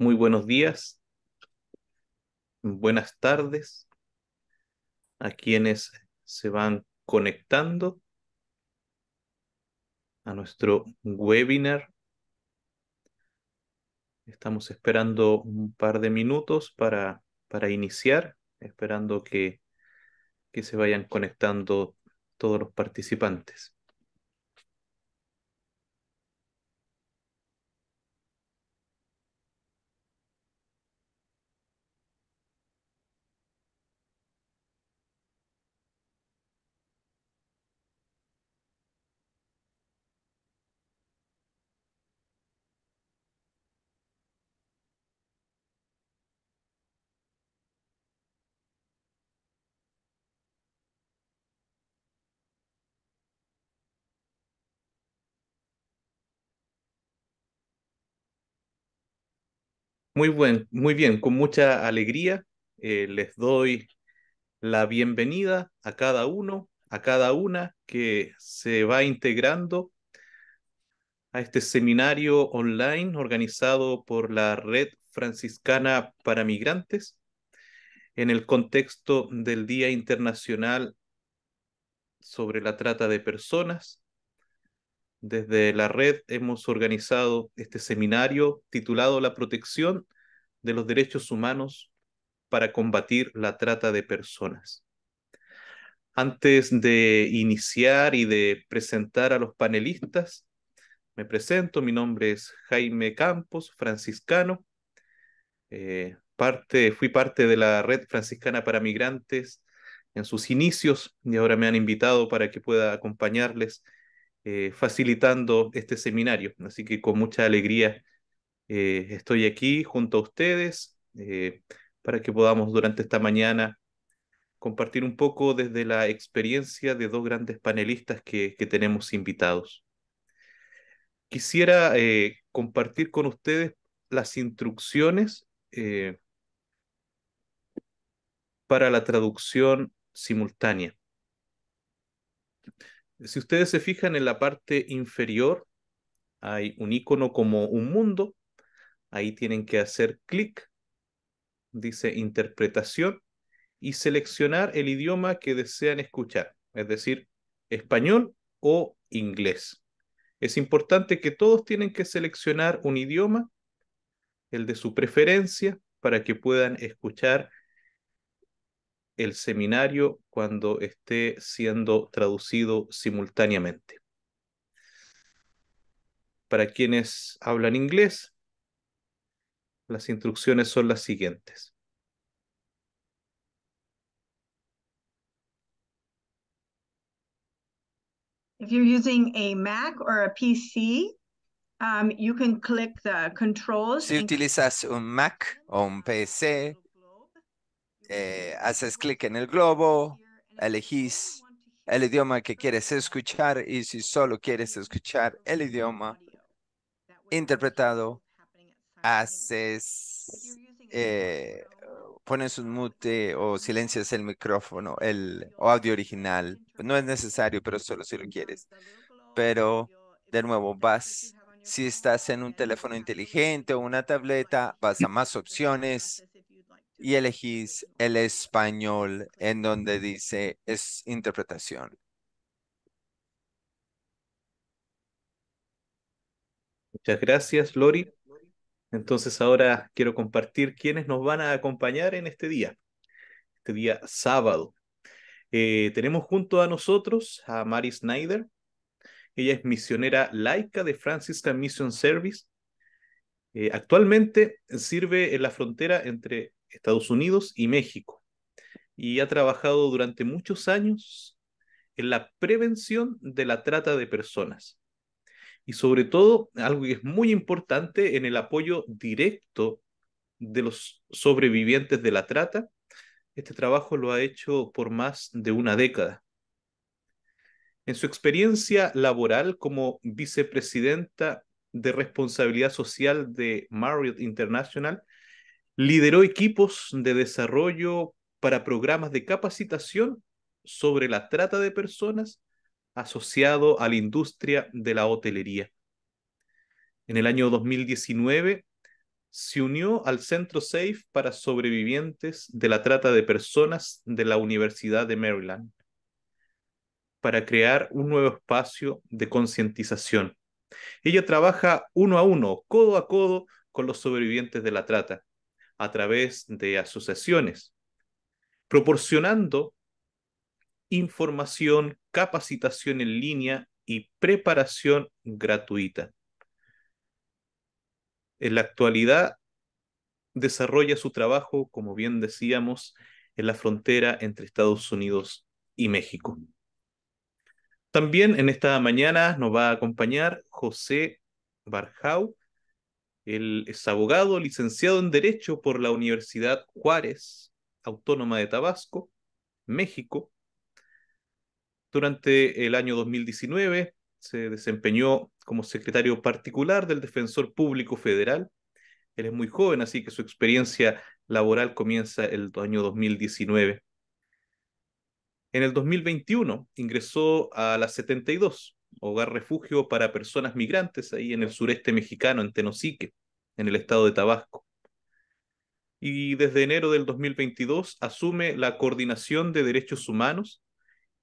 Muy buenos días, buenas tardes a quienes se van conectando a nuestro webinar. Estamos esperando un par de minutos para, para iniciar, esperando que se vayan conectando todos los participantes. Muy, muy bien, con mucha alegría eh, les doy la bienvenida a cada uno, a cada una que se va integrando a este seminario online organizado por la Red Franciscana para Migrantes en el contexto del Día Internacional sobre la Trata de Personas, desde la red hemos organizado este seminario titulado La protección de los derechos humanos para combatir la trata de personas. Antes de iniciar y de presentar a los panelistas, me presento, mi nombre es Jaime Campos, franciscano. Eh, fui parte de la Red Franciscana para Migrantes en sus inicios y ahora me han invitado para que pueda acompañarles eh, facilitando este seminario. Así que con mucha alegría eh, estoy aquí junto a ustedes eh, para que podamos durante esta mañana compartir un poco desde la experiencia de dos grandes panelistas que, tenemos invitados. Quisiera compartir con ustedes las instrucciones para la traducción simultánea. Si ustedes se fijan en la parte inferior, hay un icono como un mundo. Ahí tienen que hacer clic, dice interpretación, y seleccionar el idioma que desean escuchar, es decir, español o inglés. Es importante que todos tienen que seleccionar un idioma, el de su preferencia, para que puedan escuchar el seminario cuando esté siendo traducido simultáneamente. Para quienes hablan inglés, las instrucciones son las siguientes. Si utilizas un Mac o un PC, eh, haces clic en el globo, elegís el idioma que quieres escuchar y si solo quieres escuchar el idioma interpretado, haces, eh, pones un mute o silencias el micrófono, el audio original. No es necesario, pero solo si lo quieres. Pero de nuevo, vas, si estás en un teléfono inteligente o una tableta, vas a más opciones y elegís el español en donde dice es interpretación. Muchas gracias, Lori. Entonces ahora quiero compartir quiénes nos van a acompañar en este día, este día sábado. Eh, tenemos junto a nosotros a Mary Snyder. Ella es misionera laica de Franciscan Mission Service. Eh, actualmente sirve en la frontera entre Estados Unidos y México. Y ha trabajado durante muchos años en la prevención de la trata de personas. Y sobre todo, algo que es muy importante, en el apoyo directo de los sobrevivientes de la trata. Este trabajo lo ha hecho por más de una década. En su experiencia laboral como vicepresidenta de responsabilidad social de Marriott International, Lideró equipos de desarrollo para programas de capacitación sobre la trata de personas asociado a la industria de la hotelería. En el año 2019 se unió al Centro SAFE para sobrevivientes de la trata de personas de la Universidad de Maryland para crear un nuevo espacio de concientización. Ella trabaja uno a uno, codo a codo con los sobrevivientes de la trata a través de asociaciones, proporcionando información, capacitación en línea y preparación gratuita. En la actualidad desarrolla su trabajo, como bien decíamos, en la frontera entre Estados Unidos y México. También en esta mañana nos va a acompañar José Barjau, él es abogado, licenciado en Derecho por la Universidad Juárez, Autónoma de Tabasco, México. Durante el año 2019 se desempeñó como secretario particular del Defensor Público Federal. Él es muy joven, así que su experiencia laboral comienza el año 2019. En el 2021 ingresó a la 72, hogar refugio para personas migrantes ahí en el sureste mexicano, en Tenosique, en el estado de Tabasco. Y desde enero del 2022 asume la coordinación de derechos humanos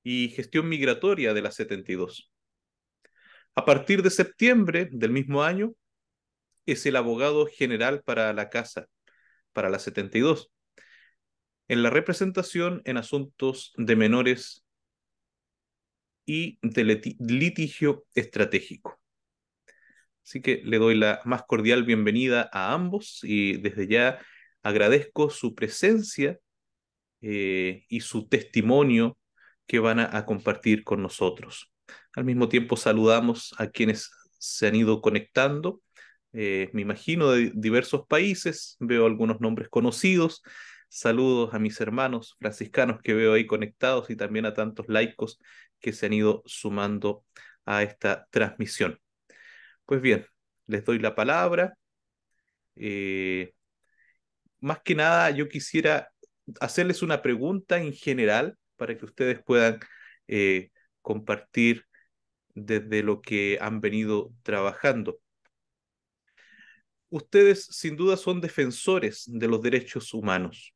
y gestión migratoria de la 72. A partir de septiembre del mismo año, es el abogado general para la casa, para la 72, en la representación en asuntos de menores y de litigio estratégico. Así que le doy la más cordial bienvenida a ambos y desde ya agradezco su presencia eh, y su testimonio que van a, compartir con nosotros. Al mismo tiempo saludamos a quienes se han ido conectando, eh, me imagino, de diversos países, veo algunos nombres conocidos. Saludos a mis hermanos franciscanos que veo ahí conectados y también a tantos laicos que se han ido sumando a esta transmisión. Pues bien, les doy la palabra. Eh, más que nada, yo quisiera hacerles una pregunta en general para que ustedes puedan eh, compartir desde lo que han venido trabajando. Ustedes sin duda son defensores de los derechos humanos.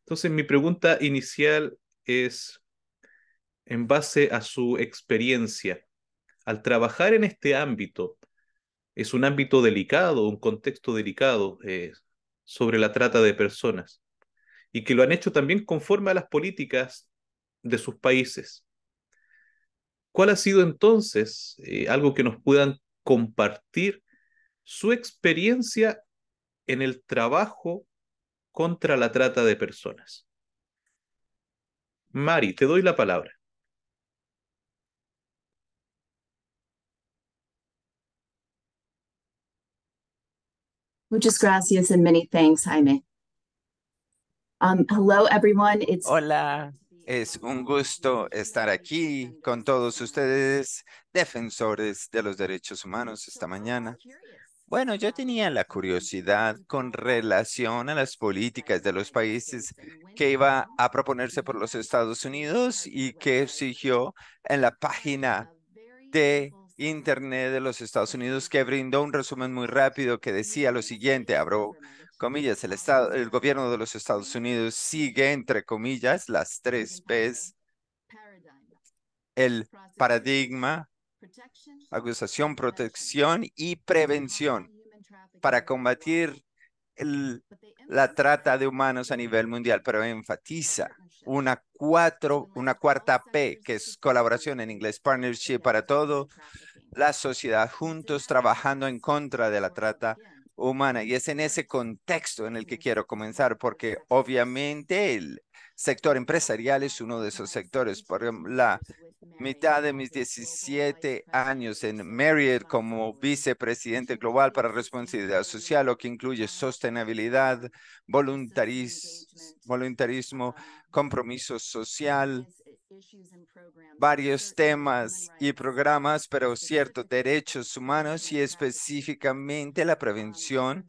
Entonces mi pregunta inicial es, en base a su experiencia. Al trabajar en este ámbito, es un ámbito delicado, un contexto delicado eh, sobre la trata de personas, y que lo han hecho también conforme a las políticas de sus países. ¿Cuál ha sido entonces eh, algo que nos puedan compartir su experiencia en el trabajo contra la trata de personas? Mari, te doy la palabra. Muchas gracias y many thanks, Jaime. Um, hello, everyone. Hola, es un gusto estar aquí con todos ustedes, defensores de los derechos humanos, esta mañana. Bueno, yo tenía la curiosidad con relación a las políticas de los países que iba a proponerse por los Estados Unidos y que exigió en la página de Internet de los Estados Unidos que brindó un resumen muy rápido que decía lo siguiente, abro comillas, el, estado, el gobierno de los Estados Unidos sigue, entre comillas, las tres P's, el paradigma, acusación, protección y prevención para combatir la trata de humanos a nivel mundial, pero enfatiza una, cuatro, una cuarta P, que es colaboración en inglés, partnership para todo, la sociedad, juntos trabajando en contra de la trata humana. Y es en ese contexto en el que quiero comenzar, porque obviamente el, sector empresarial es uno de esos sectores. Por ejemplo, la mitad de mis 17 años en Marriott como vicepresidente global para responsabilidad social, lo que incluye sostenibilidad, voluntarismo, compromiso social, varios temas y programas, pero cierto, derechos humanos y específicamente la prevención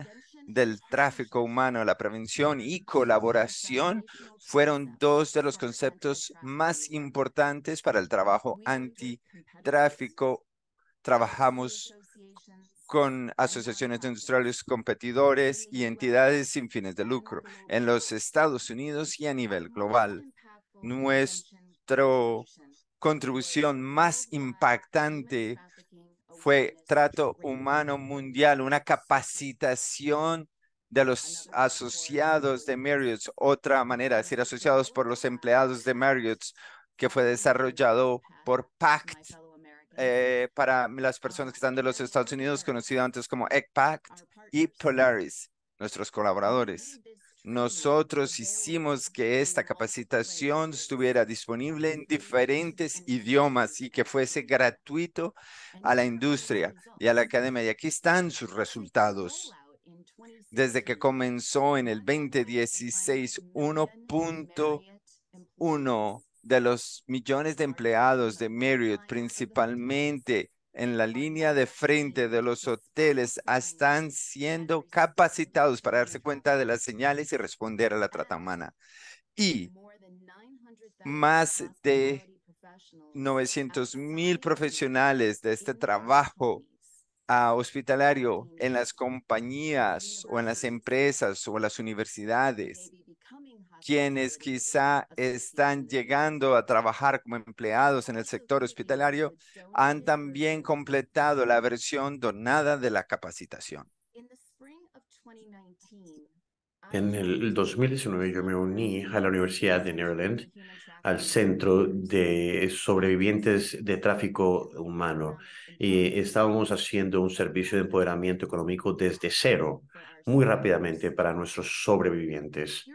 del tráfico humano, la prevención y colaboración fueron dos de los conceptos más importantes para el trabajo antitráfico. Trabajamos con asociaciones industriales competidores y entidades sin fines de lucro en los Estados Unidos y a nivel global. Nuestra contribución más impactante fue trato humano mundial, una capacitación de los asociados de Marriott, otra manera, de decir, asociados por los empleados de Marriott, que fue desarrollado por PACT eh, para las personas que están de los Estados Unidos, conocido antes como ECPACT y Polaris, nuestros colaboradores. Nosotros hicimos que esta capacitación estuviera disponible en diferentes idiomas y que fuese gratuito a la industria y a la academia. Y aquí están sus resultados. Desde que comenzó en el 2016, 1.1 de los millones de empleados de Marriott, principalmente en la línea de frente de los hoteles ah, están siendo capacitados para darse cuenta de las señales y responder a la tratamana, Y más de 900 mil profesionales de este trabajo ah, hospitalario en las compañías o en las empresas o en las universidades quienes quizá están llegando a trabajar como empleados en el sector hospitalario han también completado la versión donada de la capacitación. En el 2019 yo me uní a la Universidad de Maryland, al Centro de Sobrevivientes de Tráfico Humano, y estábamos haciendo un servicio de empoderamiento económico desde cero, muy rápidamente para nuestros sobrevivientes.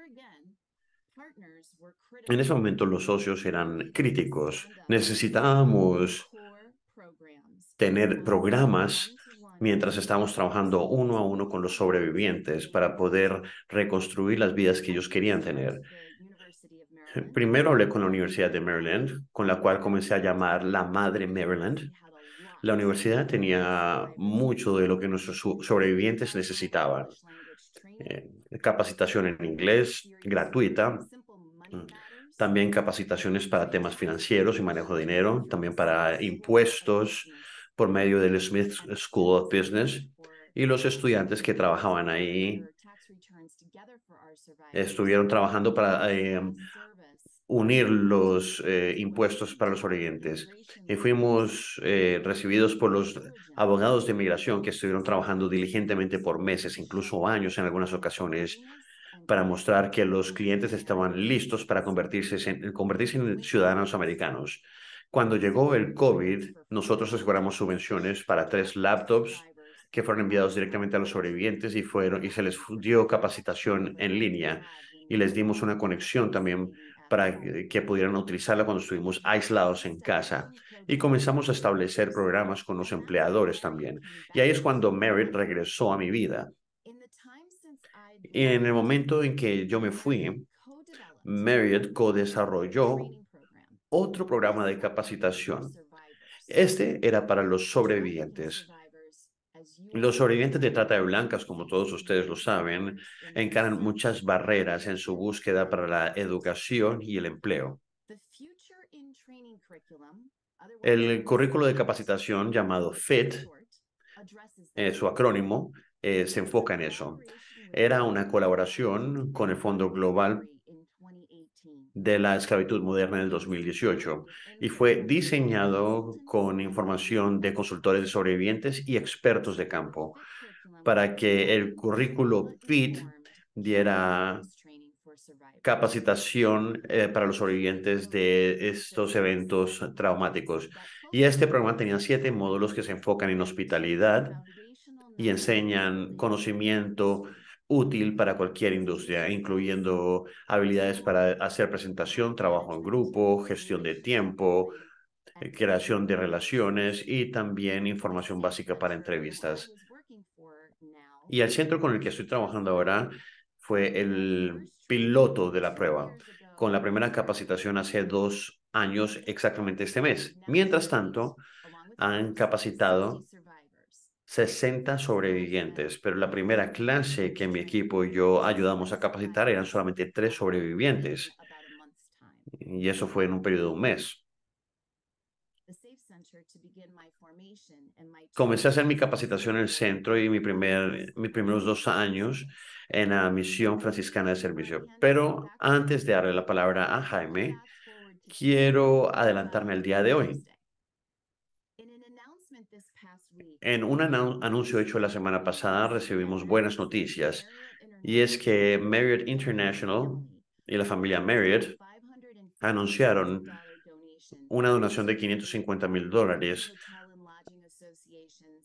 En ese momento los socios eran críticos. Necesitábamos tener programas mientras estábamos trabajando uno a uno con los sobrevivientes para poder reconstruir las vidas que ellos querían tener. Primero hablé con la Universidad de Maryland, con la cual comencé a llamar la Madre Maryland. La universidad tenía mucho de lo que nuestros sobrevivientes necesitaban. Eh, capacitación en inglés gratuita, también capacitaciones para temas financieros y manejo de dinero, también para impuestos por medio del Smith School of Business. Y los estudiantes que trabajaban ahí estuvieron trabajando para em, unir los eh, impuestos para los orientes Y fuimos eh, recibidos por los abogados de inmigración que estuvieron trabajando diligentemente por meses, incluso años en algunas ocasiones, para mostrar que los clientes estaban listos para convertirse en, ciudadanos americanos. Cuando llegó el COVID, nosotros aseguramos subvenciones para tres laptops que fueron enviados directamente a los sobrevivientes y, fueron, y se les dio capacitación en línea y les dimos una conexión también para que pudieran utilizarla cuando estuvimos aislados en casa. Y comenzamos a establecer programas con los empleadores también. Y ahí es cuando Merit regresó a mi vida. En el momento en que yo me fui, Marriott co-desarrolló otro programa de capacitación. Este era para los sobrevivientes. Los sobrevivientes de trata de blancas, como todos ustedes lo saben, encaran muchas barreras en su búsqueda para la educación y el empleo. El currículo de capacitación llamado FIT, eh, su acrónimo, eh, se enfoca en eso era una colaboración con el Fondo Global de la Esclavitud Moderna del 2018 y fue diseñado con información de consultores de sobrevivientes y expertos de campo para que el currículo PIT diera capacitación eh, para los sobrevivientes de estos eventos traumáticos. Y este programa tenía siete módulos que se enfocan en hospitalidad y enseñan conocimiento útil para cualquier industria, incluyendo habilidades para hacer presentación, trabajo en grupo, gestión de tiempo, eh, creación de relaciones y también información básica para entrevistas. Y el centro con el que estoy trabajando ahora fue el piloto de la prueba, con la primera capacitación hace dos años exactamente este mes. Mientras tanto, han capacitado 60 sobrevivientes, pero la primera clase que mi equipo y yo ayudamos a capacitar eran solamente tres sobrevivientes. Y eso fue en un periodo de un mes. Comencé a hacer mi capacitación en el centro y mi primer, mis primeros dos años en la misión franciscana de servicio. Pero antes de darle la palabra a Jaime, quiero adelantarme al día de hoy en un anuncio hecho la semana pasada recibimos buenas noticias y es que Marriott International y la familia Marriott anunciaron una donación de 550 mil dólares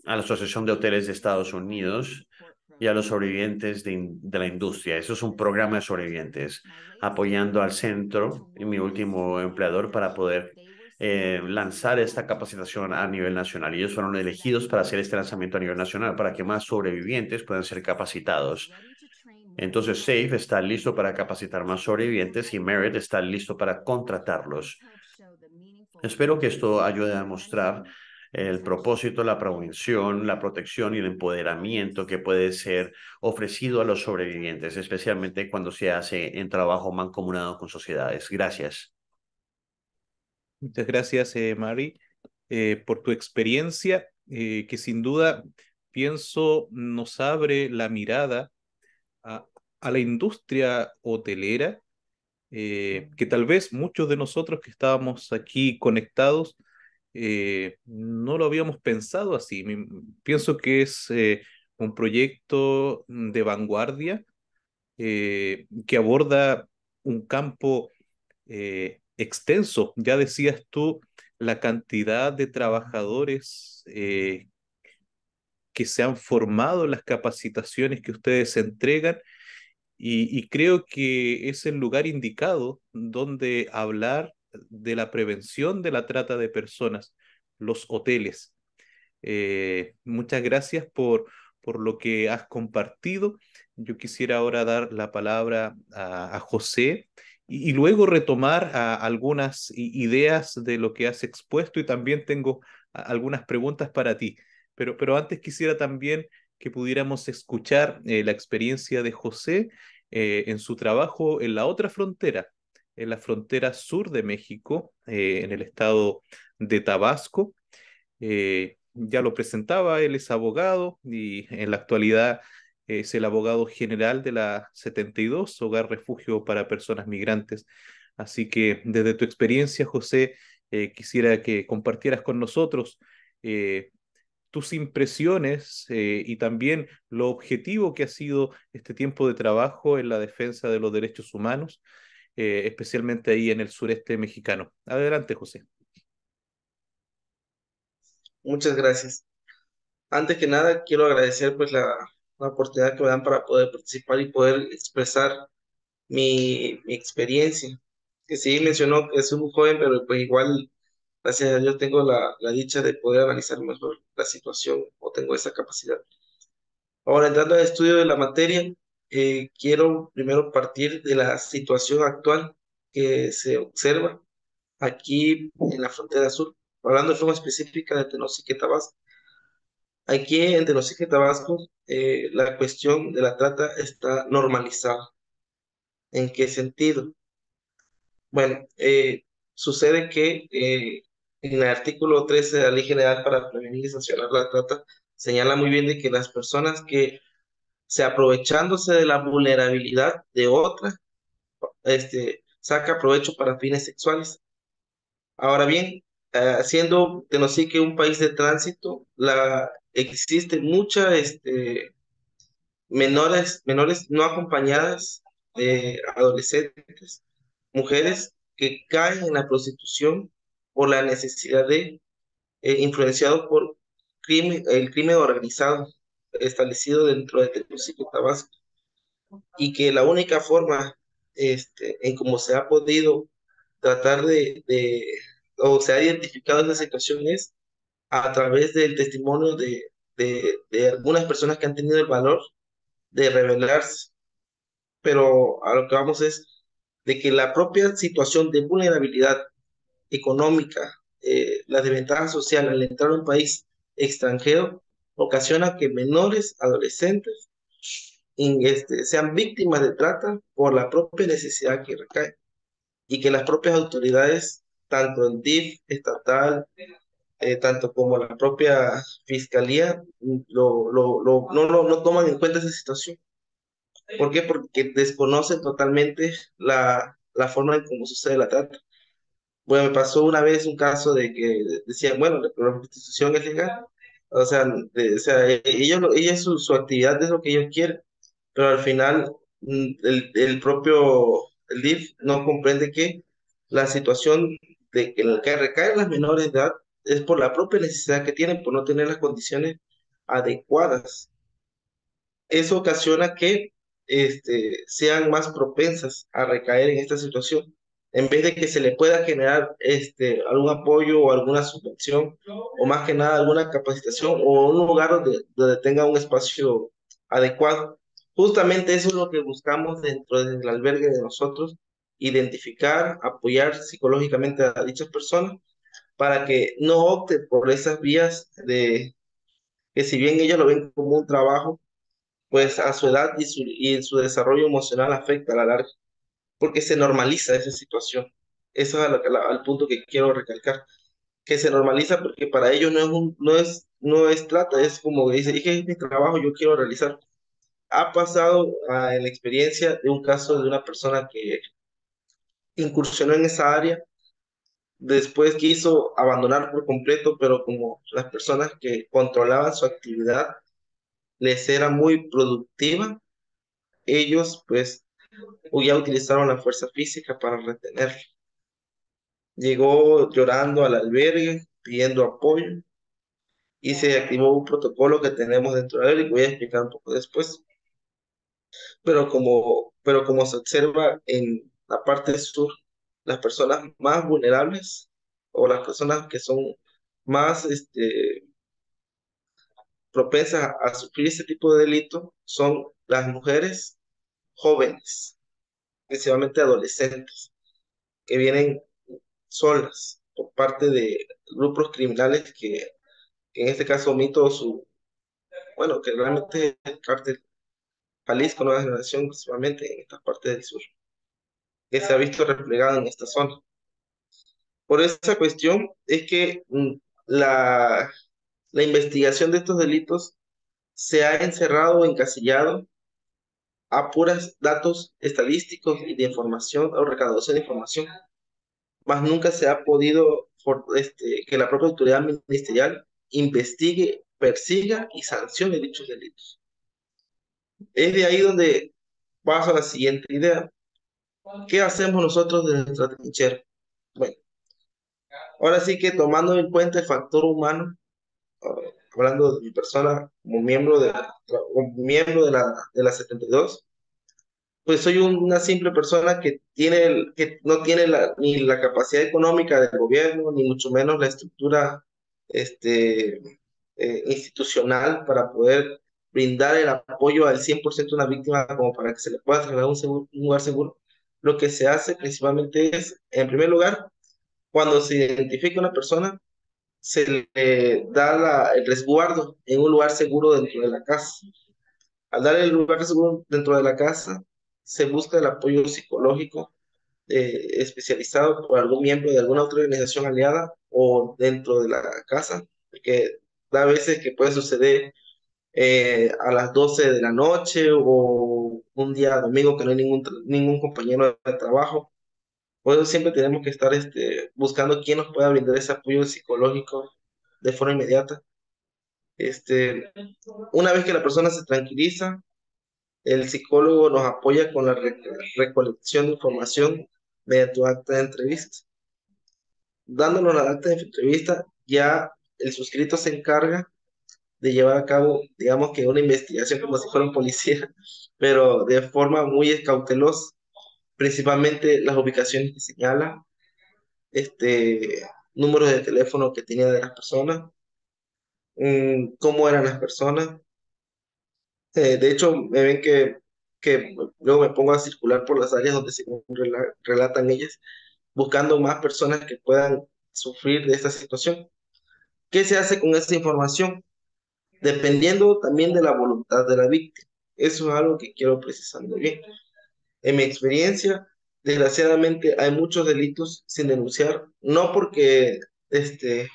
a la Asociación de Hoteles de Estados Unidos y a los sobrevivientes de, de, la industria. Eso es un programa de sobrevivientes, apoyando al centro y mi último empleador para poder eh, lanzar esta capacitación a nivel nacional. ellos fueron elegidos para hacer este lanzamiento a nivel nacional para que más sobrevivientes puedan ser capacitados. Entonces, SAFE está listo para capacitar más sobrevivientes y Merit está listo para contratarlos. Espero que esto ayude a mostrar el propósito, la prevención, la protección y el empoderamiento que puede ser ofrecido a los sobrevivientes, especialmente cuando se hace en trabajo mancomunado con sociedades. Gracias. Muchas gracias, eh, Mari, eh, por tu experiencia, eh, que sin duda pienso nos abre la mirada a, la industria hotelera, que tal vez muchos de nosotros que estábamos aquí conectados no lo habíamos pensado así. Pienso que es un proyecto de vanguardia que aborda un campo extenso. Ya decías tú la cantidad de trabajadores eh, que se han formado, las capacitaciones que ustedes entregan, y, creo que es el lugar indicado donde hablar de la prevención de la trata de personas, los hoteles. Eh, muchas gracias por, por lo que has compartido. Yo quisiera ahora dar la palabra a, a José y, luego retomar ah, algunas ideas de lo que has expuesto y también tengo ah, algunas preguntas para ti. Pero, pero antes quisiera también que pudiéramos escuchar eh, la experiencia de José eh, en su trabajo en la otra frontera, en la frontera sur de México, eh, en el estado de Tabasco. ya lo presentaba, él es abogado y en la actualidad es el abogado general de la 72, Hogar Refugio para Personas Migrantes. Así que desde tu experiencia, José, eh, quisiera que compartieras con nosotros eh, tus impresiones eh, y también lo objetivo que ha sido este tiempo de trabajo en la defensa de los derechos humanos, especialmente ahí en el sureste mexicano. Adelante, José. Muchas gracias. Antes que nada, quiero agradecer pues la, una oportunidad que me dan para poder participar y poder expresar mi, experiencia. Que sí mencionó que soy un joven, pero pues igual, gracias a Dios, tengo la, la dicha de poder analizar mejor la situación o tengo esa capacidad. Ahora, entrando al estudio de la materia, eh, quiero primero partir de la situación actual que se observa aquí en la frontera sur, hablando de forma específica de Tenosique Tabasco. Aquí en Tenosique, Tabasco, eh, la cuestión de la trata está normalizada. ¿En qué sentido? Bueno, eh, sucede que eh, en el artículo 13 de la Ley General para Prevenir y Sancionar la Trata, señala muy bien de que las personas que se aprovechándose de la vulnerabilidad de otra, este, saca provecho para fines sexuales. Ahora bien, siendo Tenosique un país de tránsito, la, existen muchas este, menores, menores no acompañadas de adolescentes, mujeres que caen en la prostitución por la necesidad de, eh, influenciado por crimen, el crimen organizado establecido dentro de Tegucigalpa, Tabasco, y que la única forma este, en cómo se ha podido tratar de, de, o se ha identificado esa situación es a través del testimonio de, de, algunas personas que han tenido el valor de revelarse. Pero a lo que vamos es de que la propia situación de vulnerabilidad económica, eh, la desventaja social al entrar a un país extranjero, ocasiona que menores, adolescentes, este, sean víctimas de trata por la propia necesidad que recae y que las propias autoridades, tanto el DIF, estatal, eh, tanto como la propia fiscalía, lo, lo, no, toman en cuenta esa situación. ¿Por qué? Porque desconocen totalmente la, la forma en cómo sucede la trata. Bueno, me pasó una vez un caso de que decían, bueno, la, institución prostitución es legal. O sea, o sea e, ellos, ellos su, actividad es lo que ellos quieren, pero al final mm, el, propio DIF no comprende que la situación de en la que recaen las menores de edad es por la propia necesidad que tienen, por no tener las condiciones adecuadas. Eso ocasiona que este, sean más propensas a recaer en esta situación. En vez de que se le pueda generar este, algún apoyo o alguna subvención, o más que nada alguna capacitación o un lugar donde, donde tenga un espacio adecuado. Justamente eso es lo que buscamos dentro del albergue de nosotros, identificar, apoyar psicológicamente a dichas personas para que no opte por esas vías de que si bien ellos lo ven como un trabajo, pues a su edad y su, y su desarrollo emocional afecta a la larga, porque se normaliza esa situación. Eso es al, punto que quiero recalcar, que se normaliza porque para ellos no es, un, no es, no es trata, es como que dice, dije, es mi trabajo, yo quiero realizar. Ha pasado ah, en la experiencia de un caso de una persona que incursionó en esa área Después quiso abandonar por completo, pero como las personas que controlaban su actividad les era muy productiva, ellos pues ya utilizaron la fuerza física para retenerlo. Llegó llorando al albergue, pidiendo apoyo, y se activó un protocolo que tenemos dentro del y voy a explicar un poco después. Pero como, pero como se observa en la parte sur las personas más vulnerables o las personas que son más este, propensas a, sufrir este tipo de delito son las mujeres jóvenes, principalmente adolescentes, que vienen solas por parte de grupos criminales que, en este caso omito su, bueno, que realmente es el cártel Jalisco, Nueva Generación, principalmente en estas partes del sur que se ha visto replegado en esta zona. Por esa cuestión es que mm, la, la investigación de estos delitos se ha encerrado o encasillado a puros datos estadísticos y de información o recaudación de información, más nunca se ha podido este, que la propia autoridad ministerial investigue, persiga y sancione dichos delitos. Es de ahí donde paso a la siguiente idea, ¿Qué hacemos nosotros de nuestra trinchera? Bueno, ahora sí que tomando en cuenta el factor humano, hablando de mi persona como miembro de la, miembro de la, de la 72, pues soy una simple persona que, tiene, que no tiene la, ni la capacidad económica del gobierno, ni mucho menos la estructura este, eh, institucional para poder brindar el apoyo al 100% de una víctima como para que se le pueda trasladar un lugar seguro lo que se hace principalmente es, en primer lugar, cuando se identifica una persona, se le da la, el resguardo en un lugar seguro dentro de la casa. Al dar el lugar seguro dentro de la casa, se busca el apoyo psicológico eh, especializado por algún miembro de alguna otra organización aliada o dentro de la casa, porque a veces que puede suceder eh, a las 12 de la noche o un día domingo que no hay ningún, ningún compañero de trabajo. Por eso siempre tenemos que estar este, buscando quién nos pueda brindar ese apoyo psicológico de forma inmediata. Este, una vez que la persona se tranquiliza, el psicólogo nos apoya con la recolección de información mediante un acta de entrevista. Dándonos la acta de entrevista, ya el suscrito se encarga de llevar a cabo, digamos que una investigación como si fuera un policía, pero de forma muy cautelosa, principalmente las ubicaciones que señala, este, números de teléfono que tenía de las personas, mm, cómo eran las personas. Eh, de hecho, me ven que, que luego me pongo a circular por las áreas donde se relatan ellas, buscando más personas que puedan sufrir de esta situación. ¿Qué se hace con esa información? dependiendo también de la voluntad de la víctima. Eso es algo que quiero precisando bien. En mi experiencia, desgraciadamente hay muchos delitos sin denunciar, no porque este,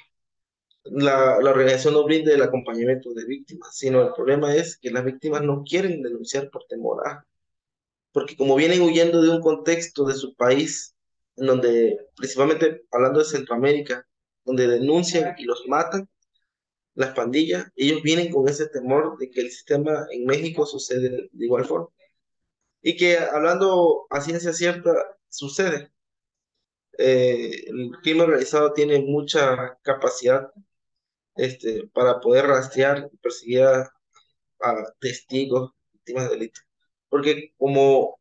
la, organización no brinde el acompañamiento de víctimas, sino el problema es que las víctimas no quieren denunciar por temor a, porque como vienen huyendo de un contexto de su país, en donde, principalmente hablando de Centroamérica, donde denuncian y los matan, las pandillas, ellos vienen con ese temor de que el sistema en México sucede de igual forma. Y que hablando a ciencia cierta, sucede. Eh, el crimen organizado tiene mucha capacidad este, para poder rastrear y perseguir a, testigos, víctimas de delito. Porque como,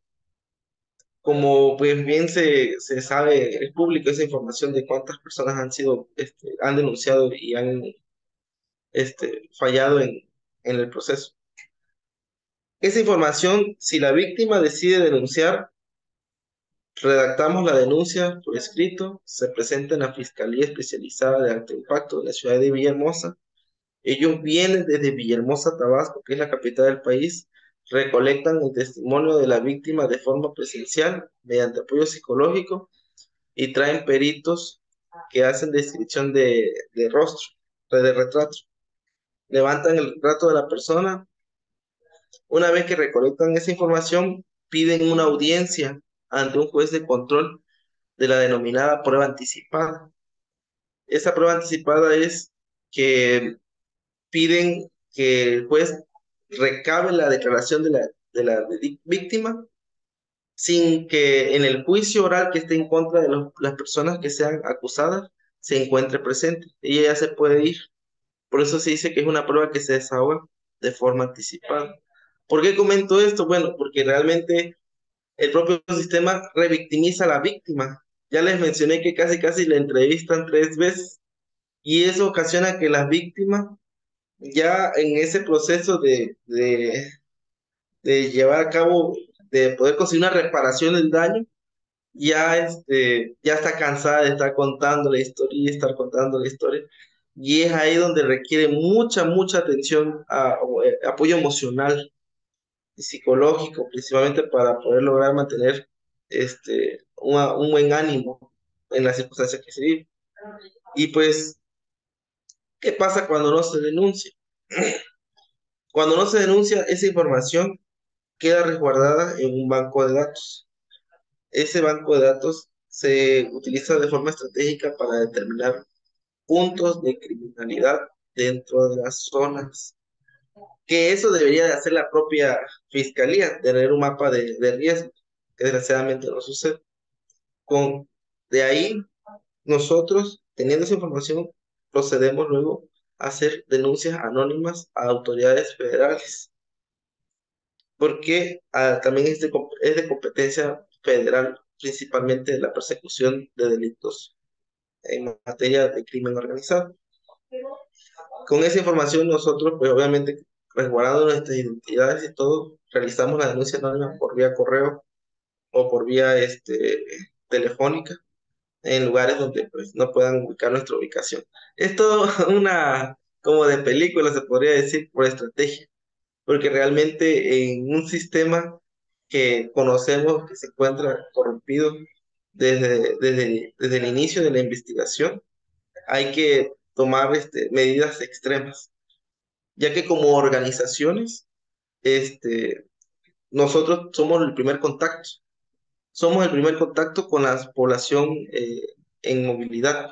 como pues bien se, se sabe, el público esa información de cuántas personas han sido, este, han denunciado y han este, fallado en, en el proceso. Esa información, si la víctima decide denunciar, redactamos la denuncia por escrito, se presenta en la Fiscalía Especializada de Alto Impacto de la ciudad de Villahermosa. Ellos vienen desde Villahermosa, Tabasco, que es la capital del país, recolectan el testimonio de la víctima de forma presencial mediante apoyo psicológico y traen peritos que hacen descripción de, de rostro, de retrato levantan el rato de la persona. Una vez que recolectan esa información, piden una audiencia ante un juez de control de la denominada prueba anticipada. Esa prueba anticipada es que piden que el juez recabe la declaración de la, de la víctima sin que en el juicio oral que esté en contra de las personas que sean acusadas se encuentre presente. Ella ya se puede ir. Por eso se dice que es una prueba que se desahoga de forma anticipada. ¿Por qué comento esto? Bueno, porque realmente el propio sistema revictimiza a la víctima. Ya les mencioné que casi casi la entrevistan tres veces y eso ocasiona que la víctima ya en ese proceso de, de, de llevar a cabo, de poder conseguir una reparación del daño, ya, este, ya está cansada de estar contando la historia y estar contando la historia y es ahí donde requiere mucha, mucha atención, a, eh, apoyo emocional y psicológico, principalmente para poder lograr mantener este, un buen ánimo en las circunstancias que se vive Y pues, ¿qué pasa cuando no se denuncia? Cuando no se denuncia, esa información queda resguardada en un banco de datos. Ese banco de datos se utiliza de forma estratégica para determinar puntos de criminalidad dentro de las zonas. Que eso debería de hacer la propia fiscalía, tener un mapa de, de riesgo, que desgraciadamente no sucede. Con, de ahí, nosotros, teniendo esa información, procedemos luego a hacer denuncias anónimas a autoridades federales, porque ah, también es de, es de competencia federal, principalmente la persecución de delitos en materia de crimen organizado. Con esa información nosotros, pues obviamente, resguardando nuestras identidades y todo, realizamos la denuncia anónima por vía correo o por vía este, telefónica en lugares donde pues, no puedan ubicar nuestra ubicación. Esto todo una, como de película, se podría decir, por estrategia, porque realmente en un sistema que conocemos que se encuentra corrompido, desde, desde, desde el inicio de la investigación, hay que tomar este, medidas extremas, ya que como organizaciones, este, nosotros somos el primer contacto, somos el primer contacto con la población eh, en movilidad.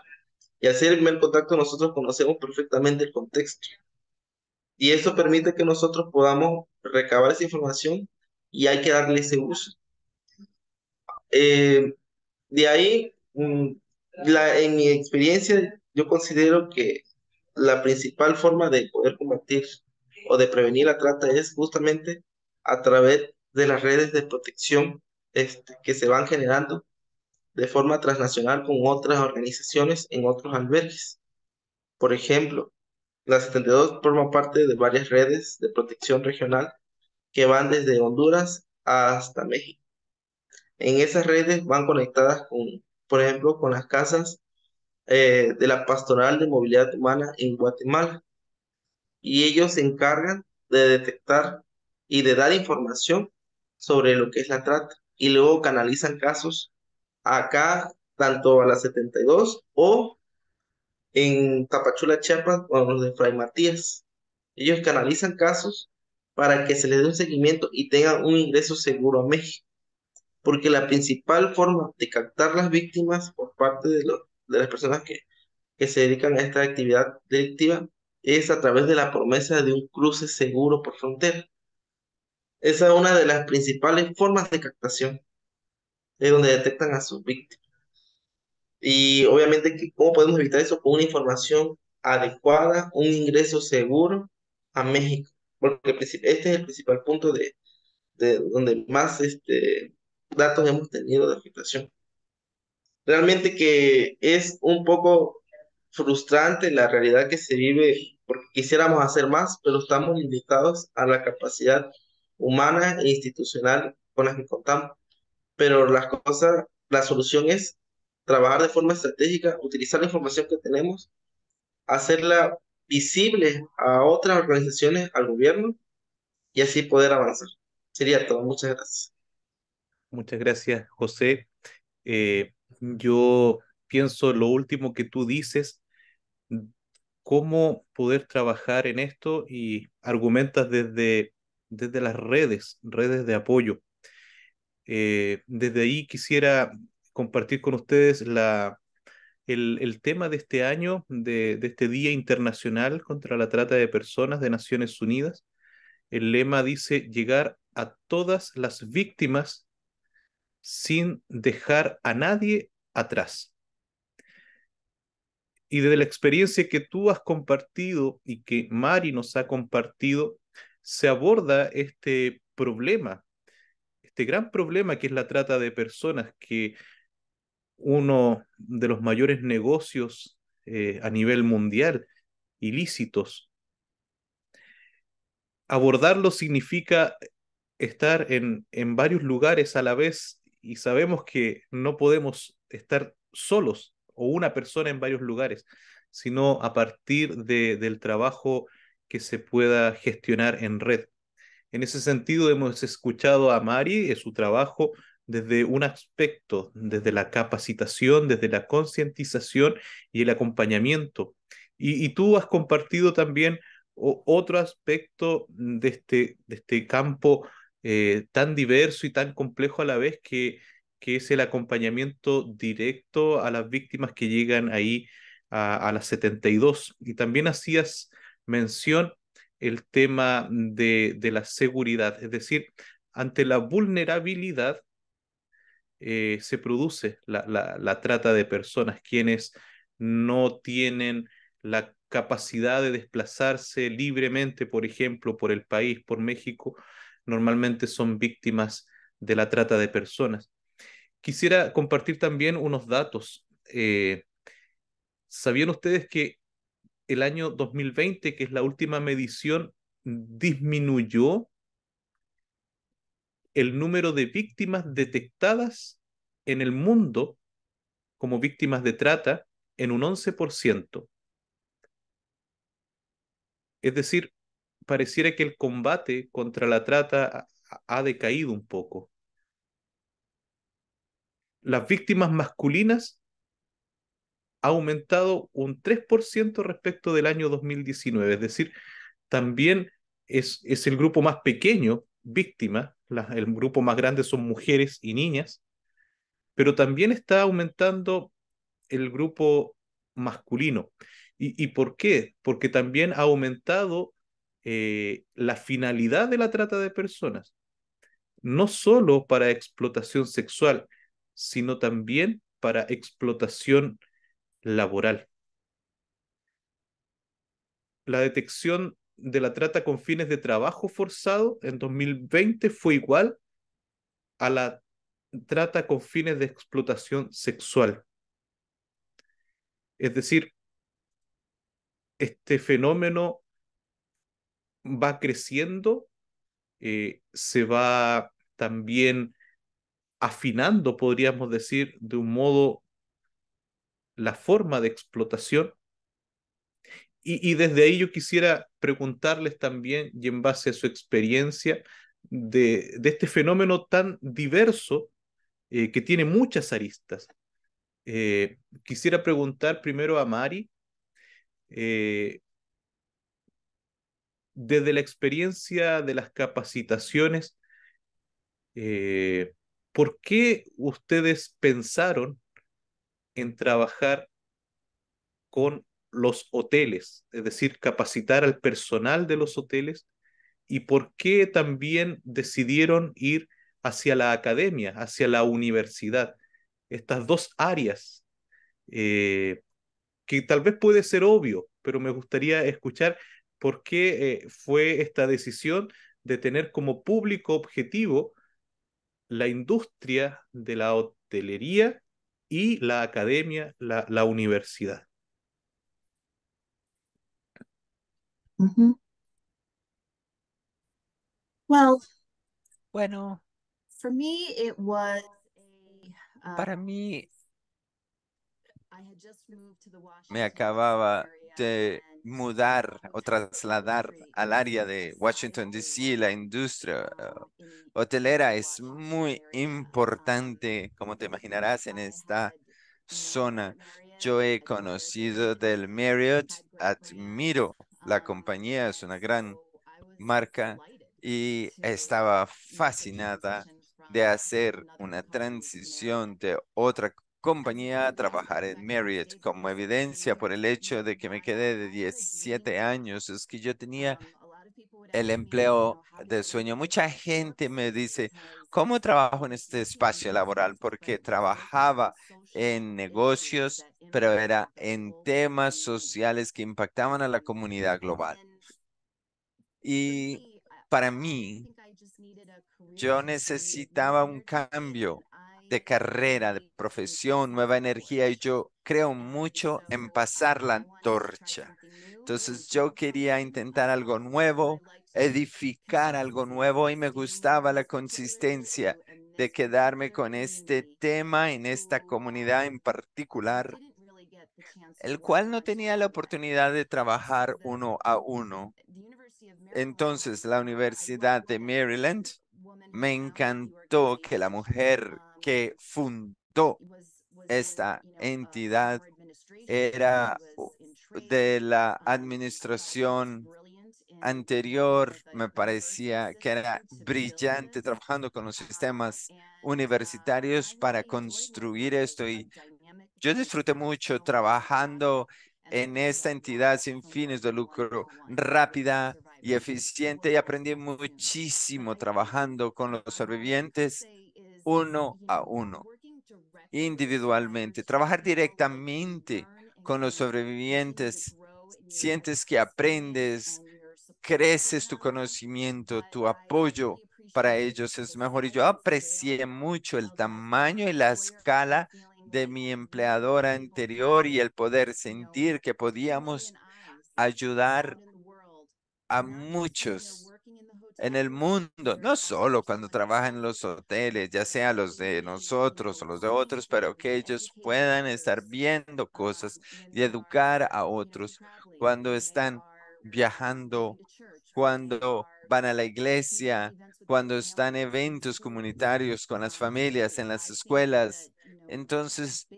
Y al ser el primer contacto nosotros conocemos perfectamente el contexto. Y eso permite que nosotros podamos recabar esa información y hay que darle ese uso. Eh, de ahí, mm, la, en mi experiencia, yo considero que la principal forma de poder combatir o de prevenir la trata es justamente a través de las redes de protección este, que se van generando de forma transnacional con otras organizaciones en otros albergues. Por ejemplo, la 72 forma parte de varias redes de protección regional que van desde Honduras hasta México. En esas redes van conectadas con, por ejemplo, con las casas eh, de la Pastoral de Movilidad Humana en Guatemala. Y ellos se encargan de detectar y de dar información sobre lo que es la trata. Y luego canalizan casos acá, tanto a la 72 o en Tapachula, Chiapas, en los de Fray Matías. Ellos canalizan casos para que se les dé un seguimiento y tengan un ingreso seguro a México porque la principal forma de captar las víctimas por parte de, de las personas que, que se dedican a esta actividad delictiva es a través de la promesa de un cruce seguro por frontera. Esa es una de las principales formas de captación, es donde detectan a sus víctimas. Y obviamente, ¿cómo podemos evitar eso? Con una información adecuada, un ingreso seguro a México, porque este es el principal punto de, de donde más este, datos hemos tenido de afectación. Realmente que es un poco frustrante la realidad que se vive porque quisiéramos hacer más, pero estamos limitados a la capacidad humana e institucional con las que contamos. Pero las cosas, la solución es trabajar de forma estratégica, utilizar la información que tenemos, hacerla visible a otras organizaciones, al gobierno, y así poder avanzar. Sería todo. Muchas gracias. Muchas gracias, José. Eh, yo pienso lo último que tú dices, cómo poder trabajar en esto y argumentas desde, desde las redes, redes de apoyo. Eh, desde ahí quisiera compartir con ustedes la, el, tema de este año, de, de este Día Internacional contra la Trata de Personas de Naciones Unidas. El lema dice llegar a todas las víctimas sin dejar a nadie atrás. Y desde la experiencia que tú has compartido y que Mari nos ha compartido, se aborda este problema, este gran problema que es la trata de personas, que uno de los mayores negocios eh, a nivel mundial, ilícitos. Abordarlo significa estar en varios lugares a la vez y sabemos que no podemos estar solos o una persona en varios lugares, sino a partir del trabajo que se pueda gestionar en red. En ese sentido, hemos escuchado a Mari y su trabajo desde un aspecto, desde la capacitación, desde la concientización y el acompañamiento. Y, tú has compartido también otro aspecto de este, de este campo eh, tan diverso y tan complejo a la vez que, es el acompañamiento directo a las víctimas que llegan ahí a, las 72. Y también hacías mención el tema de, la seguridad, es decir, ante la vulnerabilidad eh, se produce la, trata de personas, quienes no tienen la capacidad de desplazarse libremente, por ejemplo, por el país, por México, normalmente son víctimas de la trata de personas. Quisiera compartir también unos datos. Eh, ¿Sabían ustedes que el año 2020, que es la última medición, disminuyó el número de víctimas detectadas en el mundo como víctimas de trata en un 11%. Es decir, pareciera que el combate contra la trata ha decaído un poco. Las víctimas masculinas ha aumentado un 3% respecto del año 2019, es decir, también es, es el grupo más pequeño víctima, el grupo más grande son mujeres y niñas, pero también está aumentando el grupo masculino. ¿Y por qué? Porque también ha aumentado eh, la finalidad de la trata de personas, no solo para explotación sexual, sino también para explotación laboral. La detección de la trata con fines de trabajo forzado en 2020 fue igual a la trata con fines de explotación sexual. Es decir, este fenómeno va creciendo, eh, se va también afinando, podríamos decir, de un modo la forma de explotación. Y, y desde ahí yo quisiera preguntarles también, y en base a su experiencia, de, de este fenómeno tan diverso eh, que tiene muchas aristas. Eh, quisiera preguntar primero a Mari, eh, desde la experiencia de las capacitaciones, eh, ¿por qué ustedes pensaron en trabajar con los hoteles, es decir, capacitar al personal de los hoteles? ¿Y por qué también decidieron ir hacia la academia, hacia la universidad? Estas dos áreas, eh, que tal vez puede ser obvio, pero me gustaría escuchar por qué eh, fue esta decisión de tener como público objetivo la industria de la hotelería y la academia, la, universidad. bueno, uh, para mí me acababa de mudar o trasladar al área de Washington, D.C. La industria eh, hotelera es muy importante, como te imaginarás, en esta zona. Yo he conocido del Marriott, admiro la ah, compañía, es una gran marca y estaba fascinada de hacer una transición de otra compañía a trabajar en Marriott como evidencia por el hecho de que me quedé de 17 años. Es que yo tenía el empleo de sueño. Mucha gente me dice, ¿cómo trabajo en este espacio laboral? Porque trabajaba en negocios, pero era en temas sociales que impactaban a la comunidad global. Y para mí, yo necesitaba un cambio de carrera, de profesión, nueva energía y yo creo mucho en pasar la antorcha. Entonces yo quería intentar algo nuevo, edificar algo nuevo y me gustaba la consistencia de quedarme con este tema en esta comunidad en particular, el cual no tenía la oportunidad de trabajar uno a uno. Entonces la Universidad de Maryland me encantó que la mujer que fundó esta uh, entidad era de la um, administración anterior, me parecía que era brillante trabajando con los um, sistemas uh, universitarios para construir esto y yo disfruté mucho trabajando en esta entidad sin fines de lucro, rápida y eficiente y aprendí muchísimo trabajando con los sobrevivientes uno a uno, individualmente. Trabajar directamente con los sobrevivientes, sientes que aprendes, creces tu conocimiento, tu apoyo para ellos es mejor. Y yo aprecié mucho el um, tamaño y la escala de mi empleadora anterior y el poder sentir que podíamos ayudar a muchos en el mundo, no solo cuando trabajan en los hoteles, ya sea los de nosotros o los de otros, pero que ellos puedan estar viendo cosas y educar a otros cuando están viajando, cuando van a la iglesia, cuando están eventos comunitarios con las familias, en las escuelas. Entonces,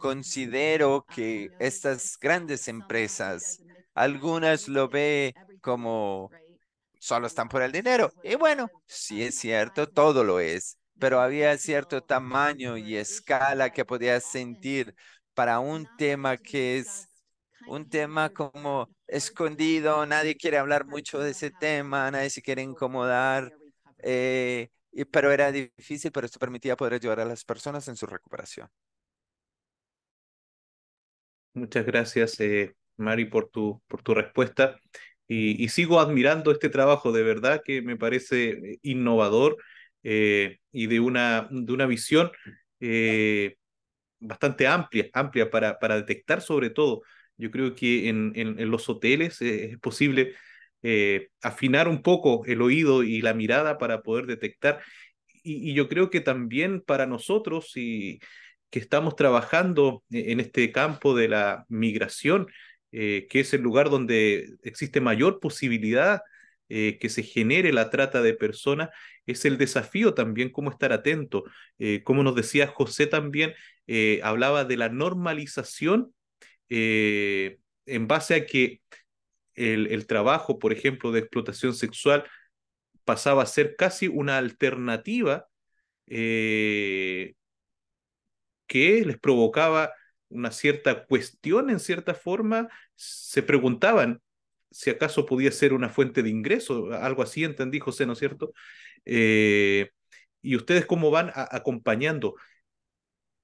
considero que estas grandes empresas, algunas lo ve como solo están por el dinero. Y bueno, sí es cierto, todo lo es, pero había cierto tamaño y escala que podías sentir para un tema que es un tema como escondido, nadie quiere hablar mucho de ese tema, nadie se quiere incomodar, eh, pero era difícil, pero esto permitía poder ayudar a las personas en su recuperación. Muchas gracias, eh, Mari, por tu, por tu respuesta y, sigo admirando este trabajo de verdad que me parece innovador eh, y de una, de una visión eh, bastante amplia, amplia para, para detectar sobre todo. Yo creo que en, los hoteles eh, es posible afinar un poco el oído y la mirada para poder detectar. Y, y yo creo que también para nosotros y que estamos trabajando en este campo de la migración eh, que es el lugar donde existe mayor posibilidad eh, que se genere la trata de personas, es el desafío también, cómo estar atento. Eh, como nos decía José también, hablaba de la normalización en base a que el, trabajo, por ejemplo, de explotación sexual pasaba a ser casi una alternativa que les provocaba una cierta cuestión en cierta forma, se preguntaban si acaso podía ser una fuente de ingreso, algo así entendí José, ¿no es cierto? Eh, y ustedes cómo van acompañando.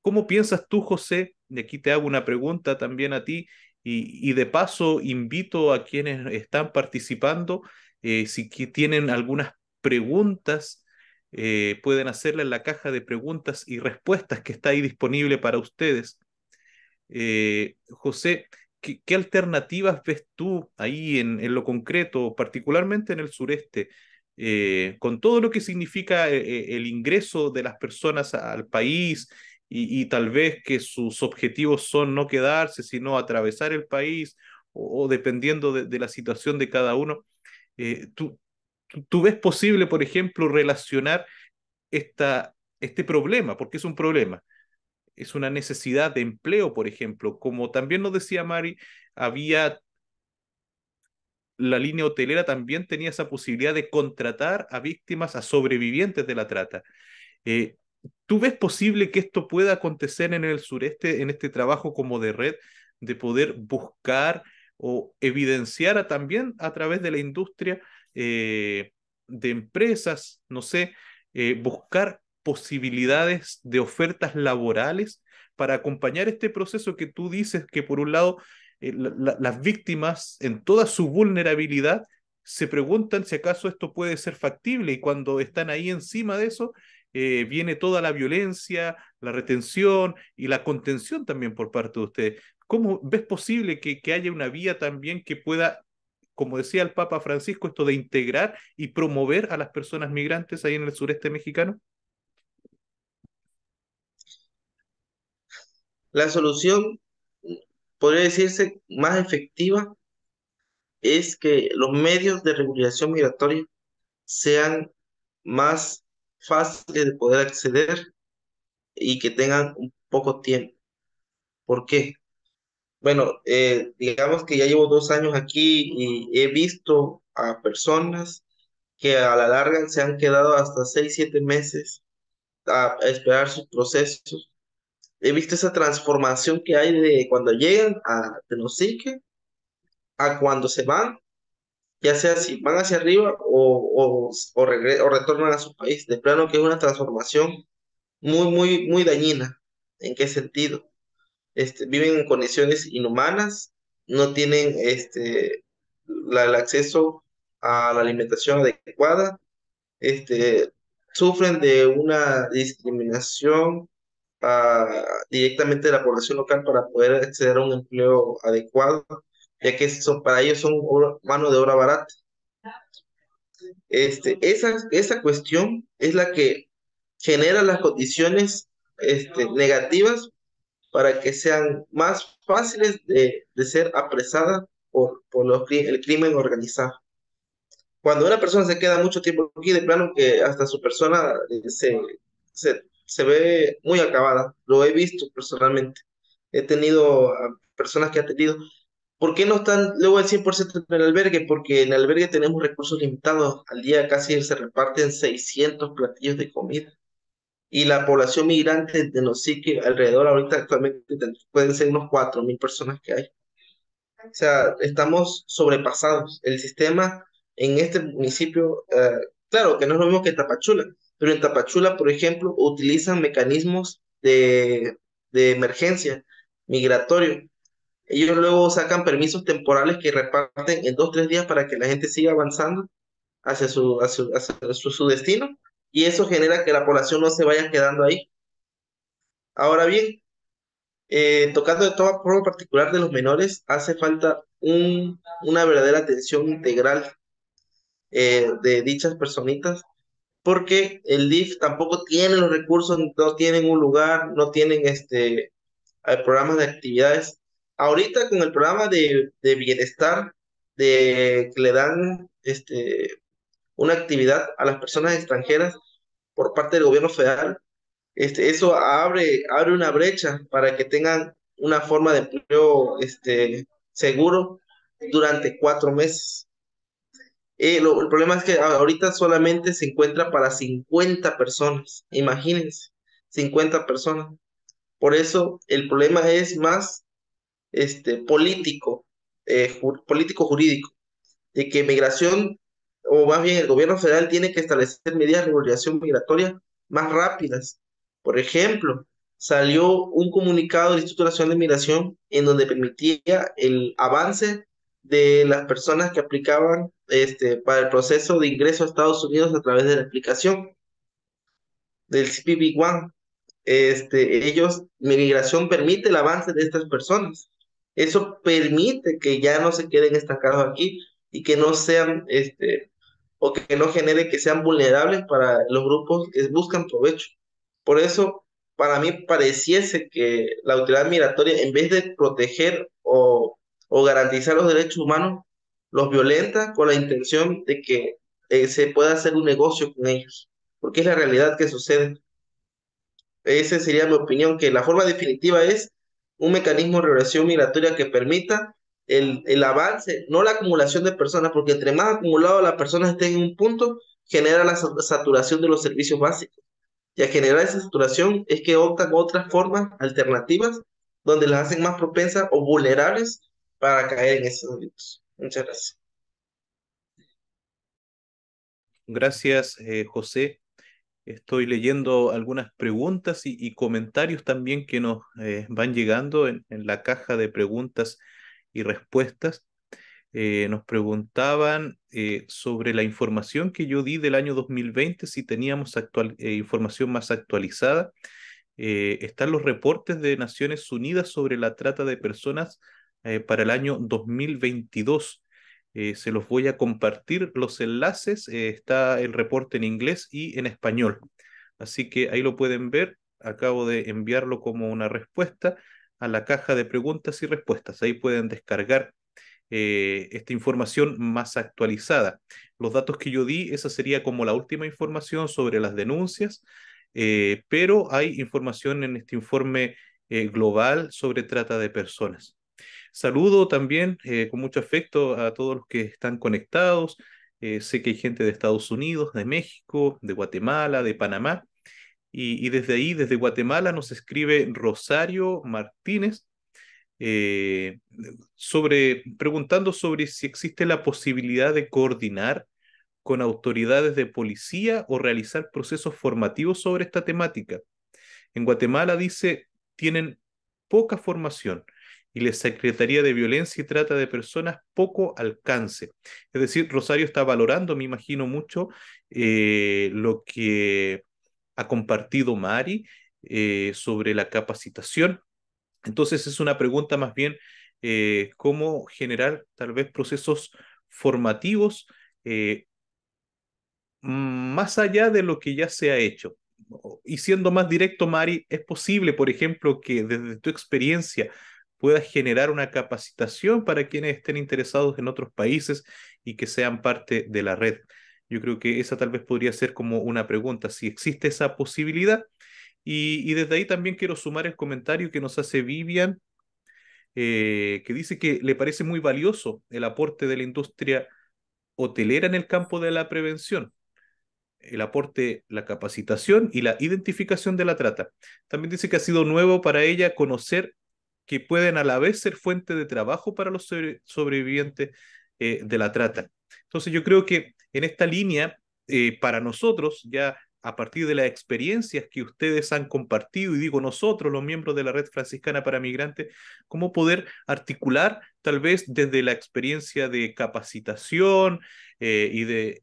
¿Cómo piensas tú, José? Y aquí te hago una pregunta también a ti y, de paso invito a quienes están participando, eh, si tienen algunas preguntas, eh, pueden hacerla en la caja de preguntas y respuestas que está ahí disponible para ustedes. Eh, José, ¿qué, alternativas ves tú ahí en, lo concreto, particularmente en el sureste, eh, con todo lo que significa eh, el, ingreso de las personas al país y, tal vez que sus objetivos son no quedarse, sino atravesar el país o, dependiendo de, la situación de cada uno? ¿tú, ¿Tú ves posible, por ejemplo, relacionar esta, este problema, porque es un problema, es una necesidad de empleo, por ejemplo. Como también nos decía Mari, había la línea hotelera también tenía esa posibilidad de contratar a víctimas, a sobrevivientes de la trata. Eh, ¿Tú ves posible que esto pueda acontecer en el sureste, en este trabajo como de red, de poder buscar o evidenciar también a través de la industria eh, de empresas, no sé, eh, buscar posibilidades de ofertas laborales para acompañar este proceso que tú dices que por un lado eh, las víctimas en toda su vulnerabilidad se preguntan si acaso esto puede ser factible y cuando están ahí encima de eso eh, viene toda la violencia, la retención y la contención también por parte de ustedes ¿Cómo ves posible que, que haya una vía también que pueda, como decía el Papa Francisco, esto de integrar y promover a las personas migrantes ahí en el sureste mexicano? la solución, podría decirse, más efectiva es que los medios de regulación migratoria sean más fáciles de poder acceder y que tengan un poco tiempo. ¿Por qué? Bueno, eh, digamos que ya llevo dos años aquí y he visto a personas que a la larga se han quedado hasta seis, siete meses a esperar sus procesos he visto esa transformación que hay de cuando llegan a Tenosique a cuando se van, ya sea si van hacia arriba o, o, o retornan a su país. De plano que es una transformación muy, muy, muy dañina. ¿En qué sentido? Este, viven en condiciones inhumanas, no tienen este, el acceso a la alimentación adecuada, este, sufren de una discriminación directamente de la población local para poder acceder a un empleo adecuado, ya que son, para ellos son mano de obra barata. Este, esa, esa cuestión es la que genera las condiciones este, negativas para que sean más fáciles de, ser apresadas por, por el crimen organizado. Cuando una persona se queda mucho tiempo aquí, de plano que hasta su persona eh, se se ve muy acabada, lo he visto personalmente. He tenido personas que han tenido. ¿Por qué no están luego al 100% en el albergue? Porque en el albergue tenemos recursos limitados. Al día casi se reparten 600 platillos de comida. Y la población migrante de Nosique, alrededor ahorita actualmente pueden ser unos 4.000 personas que hay. O sea, estamos sobrepasados. El sistema en este municipio, eh, claro que no es lo mismo que Tapachula, pero en Tapachula, por ejemplo, utilizan mecanismos de, emergencia migratorio. Ellos luego sacan permisos temporales que reparten en dos, o tres días para que la gente siga avanzando hacia su, hacia, su, destino y eso genera que la población no se vaya quedando ahí. Ahora bien, eh, tocando de todo forma particular de los menores, hace falta un, una verdadera atención integral eh, de dichas personitas porque el DIF tampoco tiene los recursos, no tienen un lugar, no tienen este, programas de actividades. Ahorita con el programa de, bienestar, de, que le dan este, una actividad a las personas extranjeras por parte del gobierno federal, este, eso abre, abre una brecha para que tengan una forma de empleo este, seguro durante cuatro meses. Eh, lo, el problema es que ahorita solamente se encuentra para 50 personas, imagínense, 50 personas. Por eso el problema es más este, político, eh, político jurídico, de que migración, o más bien el gobierno federal tiene que establecer medidas de regulación migratoria más rápidas. Por ejemplo, salió un comunicado del Instituto Nacional de Migración en donde permitía el avance de las personas que aplicaban este, para el proceso de ingreso a Estados Unidos a través de la aplicación del CPB-1. Este, ellos, migración permite el avance de estas personas. Eso permite que ya no se queden estancados aquí y que no sean, este, o que no genere que sean vulnerables para los grupos que buscan provecho. Por eso, para mí pareciese que la autoridad migratoria, en vez de proteger o o garantizar los derechos humanos, los violenta con la intención de que eh, se pueda hacer un negocio con ellos, porque es la realidad que sucede. Esa sería mi opinión, que la forma definitiva es un mecanismo de regulación migratoria que permita el, el, avance, no la acumulación de personas, porque entre más acumulado las personas estén en un punto, genera la saturación de los servicios básicos. Y a generar esa saturación es que optan otras formas alternativas donde las hacen más propensas o vulnerables para caer en esos delitos. Muchas gracias. Gracias, eh, José. Estoy leyendo algunas preguntas y, comentarios también que nos eh, van llegando en, la caja de preguntas y respuestas. Eh, nos preguntaban sobre la información que yo di del año 2020, si teníamos información más actualizada. están los reportes de Naciones Unidas sobre la trata de personas eh, para el año 2022. Eh, se los voy a compartir los enlaces. Eh, está el reporte en inglés y en español. Así que ahí lo pueden ver. Acabo de enviarlo como una respuesta a la caja de preguntas y respuestas. Ahí pueden descargar esta información más actualizada. Los datos que yo di, esa sería como la última información sobre las denuncias, pero hay información en este informe global sobre trata de personas. Saludo también eh, con mucho afecto a todos los que están conectados. Eh, sé que hay gente de Estados Unidos, de México, de Guatemala, de Panamá. Y, desde ahí, desde Guatemala, nos escribe Rosario Martínez eh, sobre, preguntando sobre si existe la posibilidad de coordinar con autoridades de policía o realizar procesos formativos sobre esta temática. En Guatemala dice, tienen poca formación y la Secretaría de Violencia y Trata de Personas poco alcance. Es decir, Rosario está valorando, me imagino, mucho eh, lo que ha compartido Mari eh, sobre la capacitación. Entonces es una pregunta más bien eh, cómo generar tal vez procesos formativos más allá de lo que ya se ha hecho. Y siendo más directo, Mari, ¿es posible, por ejemplo, que desde tu experiencia pueda generar una capacitación para quienes estén interesados en otros países y que sean parte de la red. Yo creo que esa tal vez podría ser como una pregunta, si existe esa posibilidad. Y, desde ahí también quiero sumar el comentario que nos hace Vivian, eh, que dice que le parece muy valioso el aporte de la industria hotelera en el campo de la prevención el aporte, la capacitación y la identificación de la trata. También dice que ha sido nuevo para ella conocer que pueden a la vez ser fuente de trabajo para los sobrevivientes eh, de la trata. Entonces yo creo que en esta línea, eh, para nosotros, ya a partir de las experiencias que ustedes han compartido, y digo nosotros, los miembros de la Red Franciscana para Migrantes, cómo poder articular tal vez desde la experiencia de capacitación eh, y, de,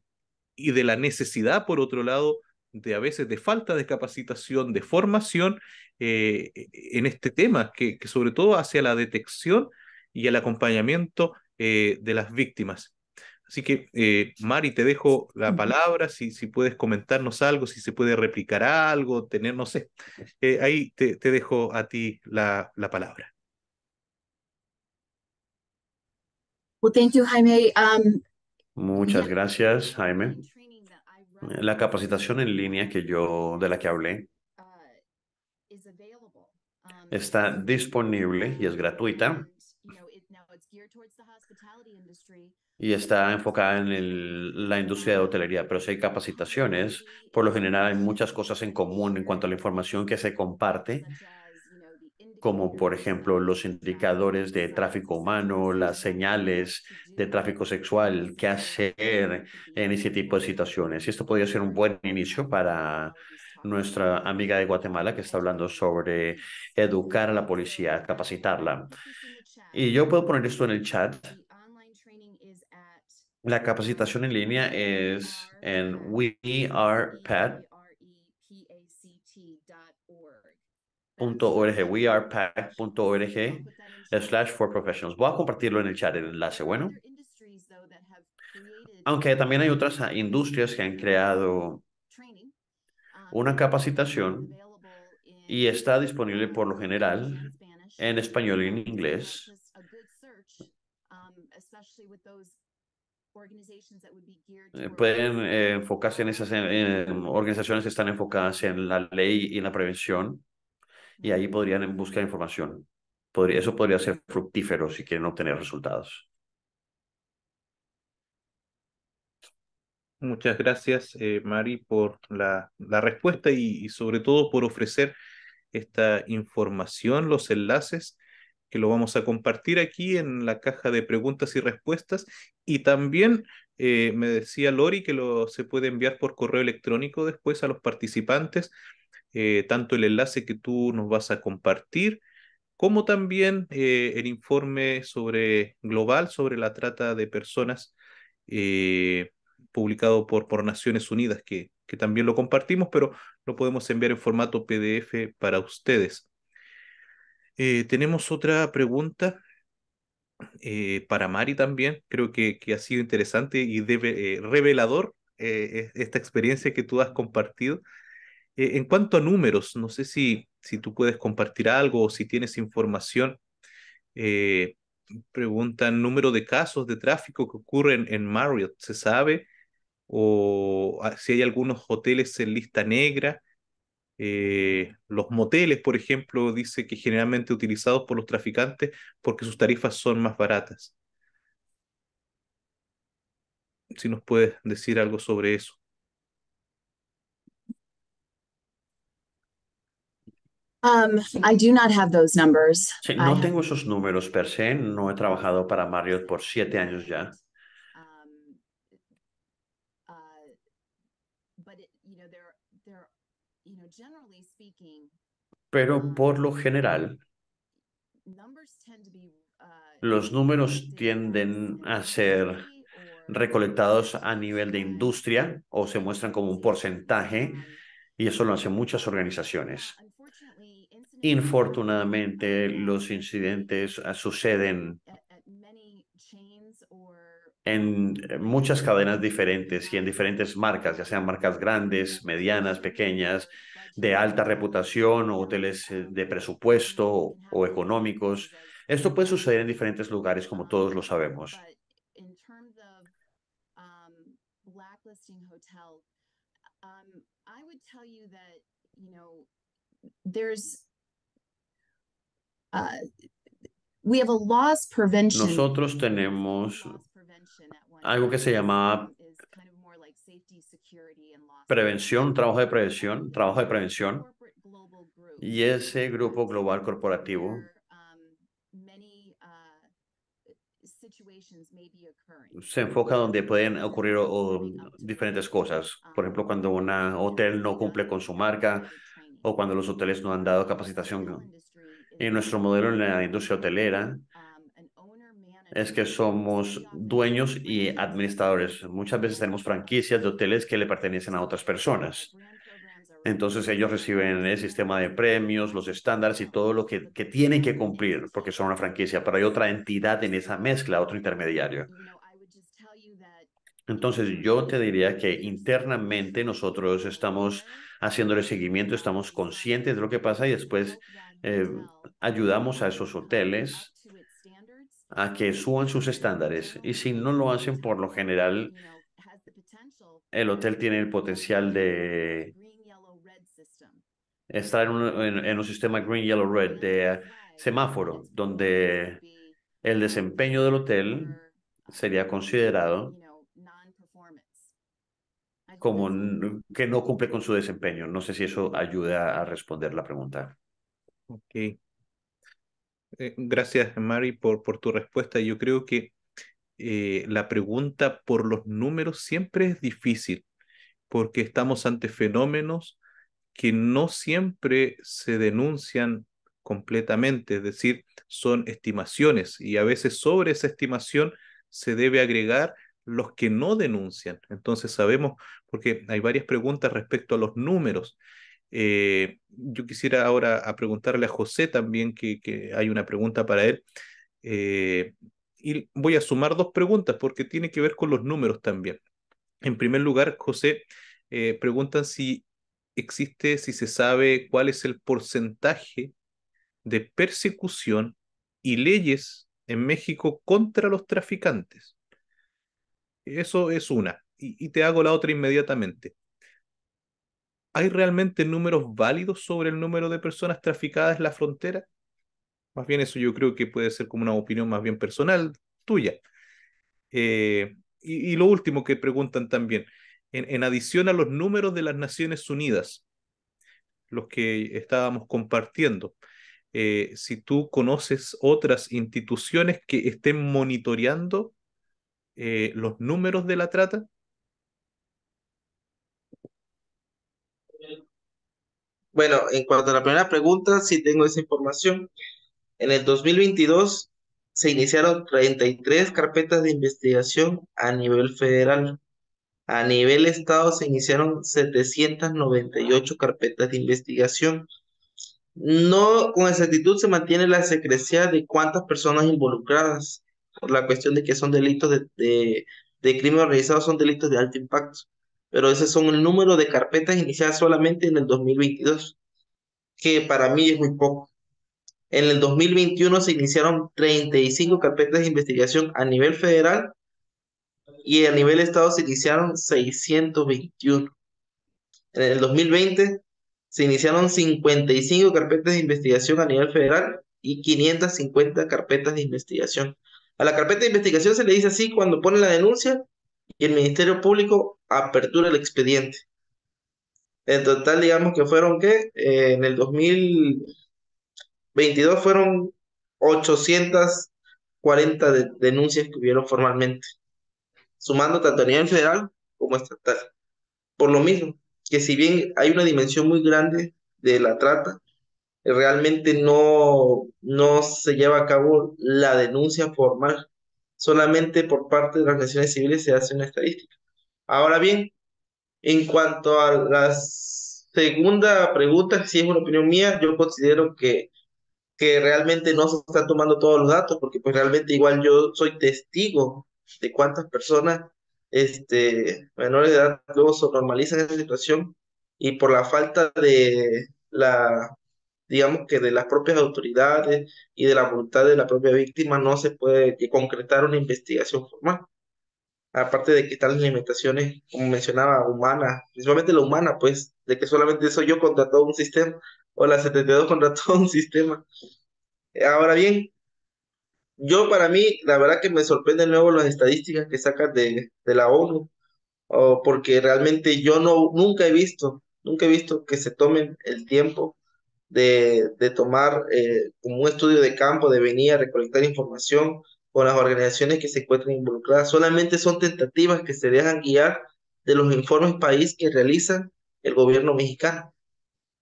y de la necesidad, por otro lado, de a veces de falta de capacitación, de formación eh, e, e, en este tema, que, sobre todo hacia la detección y el acompañamiento eh, de las víctimas. Así que, eh, Mari, te dejo la palabra, si, si puedes comentarnos algo, si se puede replicar algo, tener, no sé, ahí te, dejo a ti la, palabra. Well, thank Jaime. Um, Muchas gracias, Jaime. La capacitación en línea que yo, de la que hablé uh, um, está disponible y es gratuita y está enfocada en la industria de hotelería, pero si hay capacitaciones, por lo general hay muchas cosas en común en cuanto a la información que se comparte, como por ejemplo los indicadores de tráfico humano, las señales de tráfico sexual, qué hacer en ese tipo de situaciones. Y esto podría ser un buen inicio para nuestra amiga de Guatemala que está hablando sobre educar a la policía, capacitarla. Y yo puedo poner esto en el chat. La capacitación en línea es en We Are .org, wearepack.org slash for professionals. Voy a compartirlo en el chat, el enlace, bueno. Aunque también hay otras ah, industrias que han creado una capacitación y está disponible por lo general en español y en inglés. Eh, pueden eh, enfocarse en esas organizaciones que están enfocadas en la ley y en la prevención y ahí podrían en busca de información. eso podría ser fructífero si quieren obtener resultados. Muchas gracias, eh, Mari, por la, respuesta y, sobre todo por ofrecer esta información, los enlaces que lo vamos a compartir aquí en la caja de preguntas y respuestas. Y también eh, me decía Lori que lo, se puede enviar por correo electrónico después a los participantes eh, tanto el enlace que tú nos vas a compartir, como también eh, el informe sobre, global sobre la trata de personas eh, publicado por, por, Naciones Unidas, que, que también lo compartimos, pero lo podemos enviar en formato PDF para ustedes. tenemos otra pregunta para Mari también. Creo que, ha sido interesante y debe, revelador esta experiencia que tú has compartido. Eh, en cuanto a números, no sé si, si tú puedes compartir algo o si tienes información. Eh, preguntan número de casos de tráfico que ocurren en Marriott, ¿se sabe? O ah, si hay algunos hoteles en lista negra. Eh, los moteles, por ejemplo, dice que generalmente utilizados por los traficantes porque sus tarifas son más baratas. Si nos puedes decir algo sobre eso. Um, I have those numbers. no tengo esos números per se. No he trabajado para Marriott por siete años ya. Pero por lo general, uh, los números tienden a ser recolectados a nivel de industria o se muestran como un porcentaje um, y eso lo hacen muchas organizaciones. Infortunadamente, los incidentes ah, suceden en eh, muchas cadenas diferentes y en diferentes marcas, ya sean marcas grandes, medianas, pequeñas, de alta reputación o hoteles eh, de presupuesto o económicos. Esto puede suceder en diferentes lugares, como todos lo sabemos. Nosotros tenemos algo que se llama prevención, trabajo de prevención, trabajo de prevención. Y ese grupo global corporativo um, uh, se enfoca donde pueden ocurrir diferentes cosas. Por ejemplo, um, cuando un hotel no cumple con su marca o cuando los hoteles no han dado capacitación en nuestro modelo en la industria hotelera um, es que somos e dueños y administradores. Muchas veces tenemos franquicias de hoteles que le pertenecen a otras personas. Entonces ellos reciben el sistema de premios, los estándares y um, todo lo que, que tienen que cumplir porque son una franquicia, pero hay otra entidad en esa mezcla, otro intermediario. Entonces yo te diría que internamente nosotros estamos haciéndole seguimiento, estamos conscientes de lo que e pasa y después eh, ayudamos a esos hoteles a que suban sus estándares. Y si no lo hacen, por lo general, el hotel tiene el potencial de estar en un sistema green, yellow, red de semáforo, donde el desempeño del hotel sería considerado como que no cumple con su desempeño. No sé si eso ayuda a responder la pregunta. Ok. Eh, gracias, Mari, por, tu respuesta. Yo creo que eh, la pregunta por los números siempre es difícil, porque estamos ante fenómenos que no siempre se denuncian completamente, es decir, son estimaciones y a veces sobre esa estimación se debe agregar los que no denuncian. Entonces sabemos, porque hay varias preguntas respecto a los números, eh, yo quisiera ahora a preguntarle a José también, que, hay una pregunta para él. Eh, y voy a sumar dos preguntas porque tiene que ver con los números también. En primer lugar, José, eh, preguntan si existe, si se sabe cuál es el porcentaje de persecución y leyes en México contra los traficantes. Eso es una. y te hago la otra inmediatamente. ¿hay realmente números válidos sobre el número de personas traficadas en la frontera? Más bien eso yo creo que puede ser como una opinión más bien personal tuya. Eh, y, lo último que preguntan también, en, adición a los números de las Naciones Unidas, los que estábamos compartiendo, eh, si tú conoces otras instituciones que estén monitoreando eh, los números de la trata, Bueno, en cuanto a la primera pregunta, sí tengo esa información. En el 2022 se iniciaron 33 carpetas de investigación a nivel federal. A nivel estado se iniciaron 798 carpetas de investigación. No con exactitud se mantiene la secrecía de cuántas personas involucradas por la cuestión de que son delitos de, de crimen organizado, son delitos de alto impacto pero ese son el número de carpetas iniciadas solamente en el 2022, que para mí es muy poco. En el 2021 se iniciaron 35 carpetas de investigación a nivel federal y a nivel estado se iniciaron 621. En el 2020 se iniciaron 55 carpetas de investigación a nivel federal y 550 carpetas de investigación. A la carpeta de investigación se le dice así cuando pone la denuncia y el Ministerio Público apertura el expediente. En total, digamos que fueron que eh, en el 2022 fueron 840 de, denuncias que hubieron formalmente, sumando tanto a nivel federal como estatal. Por lo mismo, que si bien hay una dimensión muy grande de la trata, realmente no, no se lleva a cabo la denuncia formal solamente por parte de las Naciones civiles se hace una estadística. Ahora bien, en cuanto a la segunda pregunta, si es una opinión mía, yo considero que, que realmente no se están tomando todos los datos, porque pues realmente igual yo soy testigo de cuántas personas este, menores de edad luego se normalizan esa situación y por la falta de la digamos que de las propias autoridades y de la voluntad de la propia víctima no se puede concretar una investigación formal. Aparte de que están las limitaciones, como mencionaba, humana, principalmente la humana, pues, de que solamente soy yo contra todo un sistema, o la 72 contra todo un sistema. Ahora bien, yo para mí, la verdad que me sorprenden nuevo las estadísticas que sacan de, de la ONU, o porque realmente yo no, nunca he visto, nunca he visto que se tomen el tiempo de, tomar eh, como un estudio de campo, de venir a recolectar información con las organizaciones que se encuentran involucradas. Solamente son tentativas que se dejan guiar de los informes país que realiza el gobierno mexicano.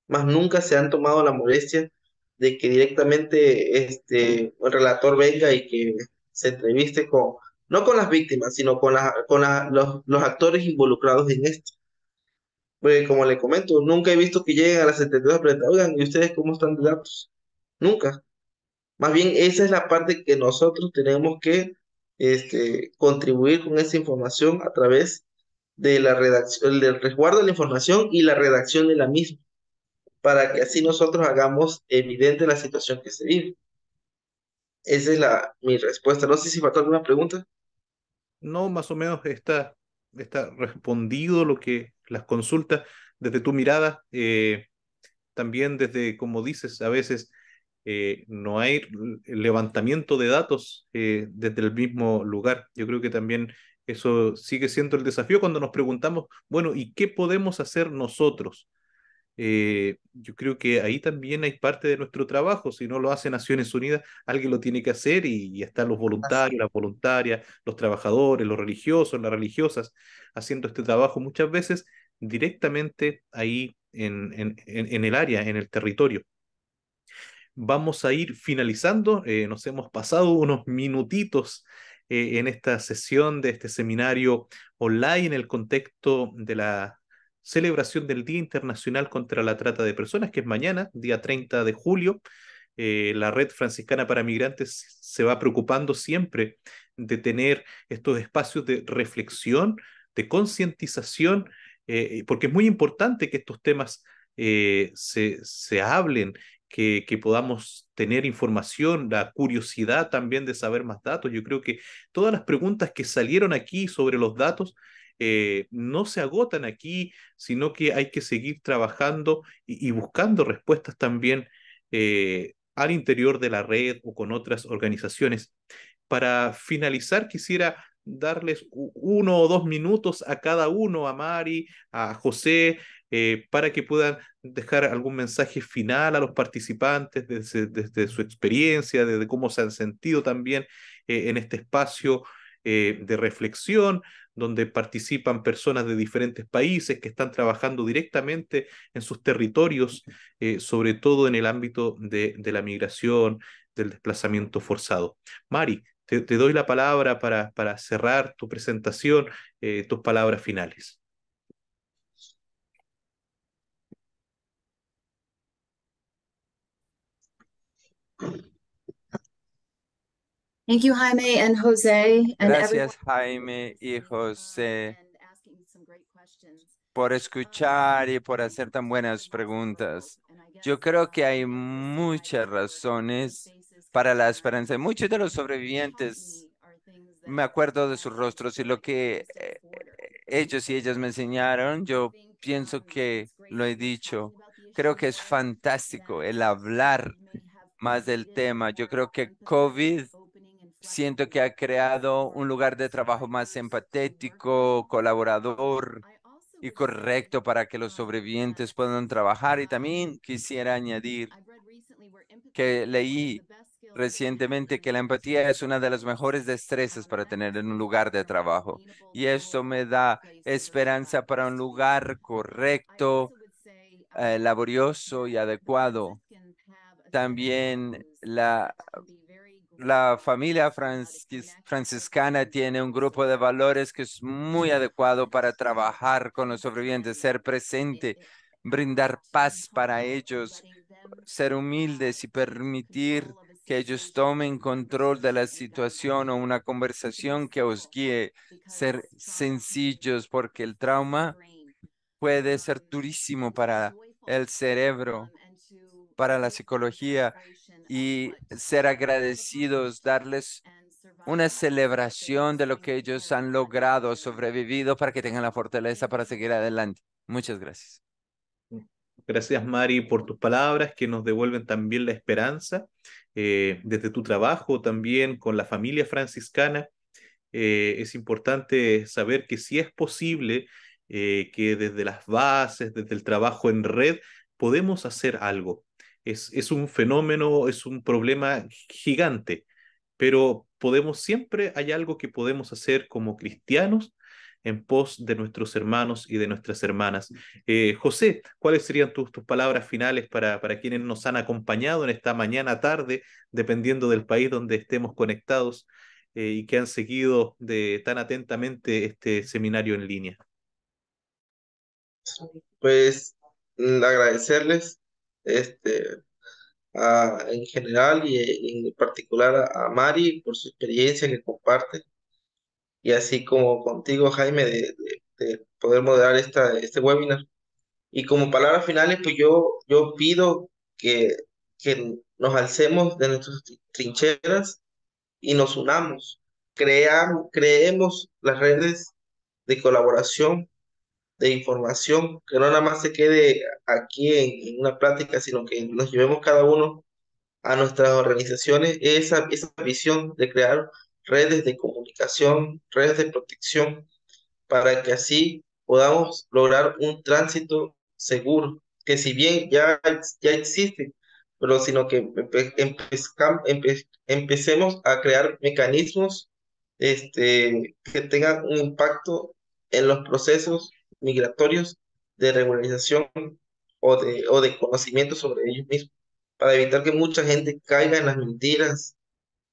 Más nunca se han tomado la molestia de que directamente este, el relator venga y que se entreviste con, no con las víctimas, sino con, la, con los actores involucrados en esto. Pues como le comento, nunca he visto que lleguen a las 72 preguntas, oigan, ¿y ustedes cómo están de datos? Nunca. Más bien, esa es la parte que nosotros tenemos que este, contribuir con esa información a través de la redacción, del resguardo de la información y la redacción de la misma, para que así nosotros hagamos evidente la situación que se vive. Esa es la, mi respuesta. No sé si faltó alguna pregunta. No, más o menos está está respondido lo que las consultas desde tu mirada, eh, también desde, como dices, a veces eh, no hay levantamiento de datos eh, desde el mismo lugar. Yo creo que también eso sigue siendo el desafío cuando nos preguntamos, bueno, ¿y qué podemos hacer nosotros? Eh, yo creo que ahí también hay parte de nuestro trabajo. Si no lo hace Naciones Unidas, alguien lo tiene que hacer y, están los voluntarios, las voluntarias, los trabajadores, los religiosos, las religiosas, haciendo este trabajo muchas veces directamente ahí en, en, el área, en el territorio. Vamos a ir finalizando, eh, nos hemos pasado unos minutitos eh, en esta sesión de este seminario online en el contexto de la celebración del Día Internacional contra la Trata de Personas, que es mañana, día 30 de julio. Eh, la Red Franciscana para Migrantes se va preocupando siempre de tener estos espacios de reflexión, de concientización, eh, porque es muy importante que estos temas eh, se, se, hablen, que, que, podamos tener información, la curiosidad también de saber más datos. Yo creo que todas las preguntas que salieron aquí sobre los datos eh, no se agotan aquí, sino que hay que seguir trabajando y, buscando respuestas también eh, al interior de la red o con otras organizaciones. Para finalizar, quisiera darles uno o dos minutos a cada uno, a Mari, a José, eh, para que puedan dejar algún mensaje final a los participantes desde, su experiencia, desde cómo se han sentido también en este espacio eh, de reflexión, donde participan personas de diferentes países que están trabajando directamente en sus territorios, eh, sobre todo en el ámbito de, la migración, del desplazamiento forzado. Mari, te, doy la palabra para, para cerrar tu presentación, eh, tus palabras finales. Thank you, Jaime and Jose. Gracias, Jaime y José, por um, escuchar y por hacer tan buenas preguntas. Yo creo que hay muchas razones para la esperanza. Muchos de los sobrevivientes, me acuerdo de sus rostros y lo que eh, ellos y ellas me enseñaron, yo pienso um, que lo he dicho. Creo que es fantástico el hablar más del tema. Yo creo que COVID Siento que ha creado un lugar de trabajo más empatético, colaborador y correcto para que los sobrevivientes puedan trabajar. Y también quisiera añadir que leí recientemente que la empatía es una de las mejores destrezas para tener en un lugar de trabajo. Y esto me da esperanza para un lugar correcto, eh, laborioso y adecuado. También la la familia franciscana tiene un grupo de valores que es muy adecuado para trabajar con los sobrevivientes, ser presente, brindar paz para ellos, ser humildes y permitir que ellos tomen control de la situación o una conversación que os guíe, ser sencillos porque el trauma puede ser durísimo para el cerebro para la psicología y ser agradecidos, darles una celebración de lo que ellos han logrado, sobrevivido, para que tengan la fortaleza para seguir adelante. Muchas gracias. Gracias, Mari, por tus palabras que nos devuelven también la esperanza eh, desde tu trabajo también con la familia franciscana. Eh, es importante saber que si es posible eh, que desde las bases, desde el trabajo en red, podemos hacer algo es, un fenómeno, es un problema gigante, pero podemos siempre, hay algo que podemos hacer como cristianos en pos de nuestros hermanos y de nuestras hermanas. Eh, José, ¿cuáles serían tus, tus palabras finales para, para quienes nos han acompañado en esta mañana, tarde, dependiendo del país donde estemos conectados eh, y que han seguido de, tan atentamente este seminario en línea? Pues mm, agradecerles este, en general y en particular a, Mari por su experiencia que comparte. Y así como contigo, Jaime, de, de, poder moderar esta, este webinar. Y como palabras finales, pues yo, yo pido que, que nos alcemos de nuestras trincheras y nos unamos. creemos las redes de colaboración de información, que no nada más se quede aquí en, una plática, sino que nos llevemos cada uno a nuestras organizaciones esa, esa visión de crear redes de comunicación, redes de protección, para que así podamos lograr un tránsito seguro, que si bien ya, ya existe, pero sino que empecemos a crear mecanismos este, que tengan un impacto en los procesos migratorios de regularización o de, o de conocimiento sobre ellos mismos, para evitar que mucha gente caiga en las mentiras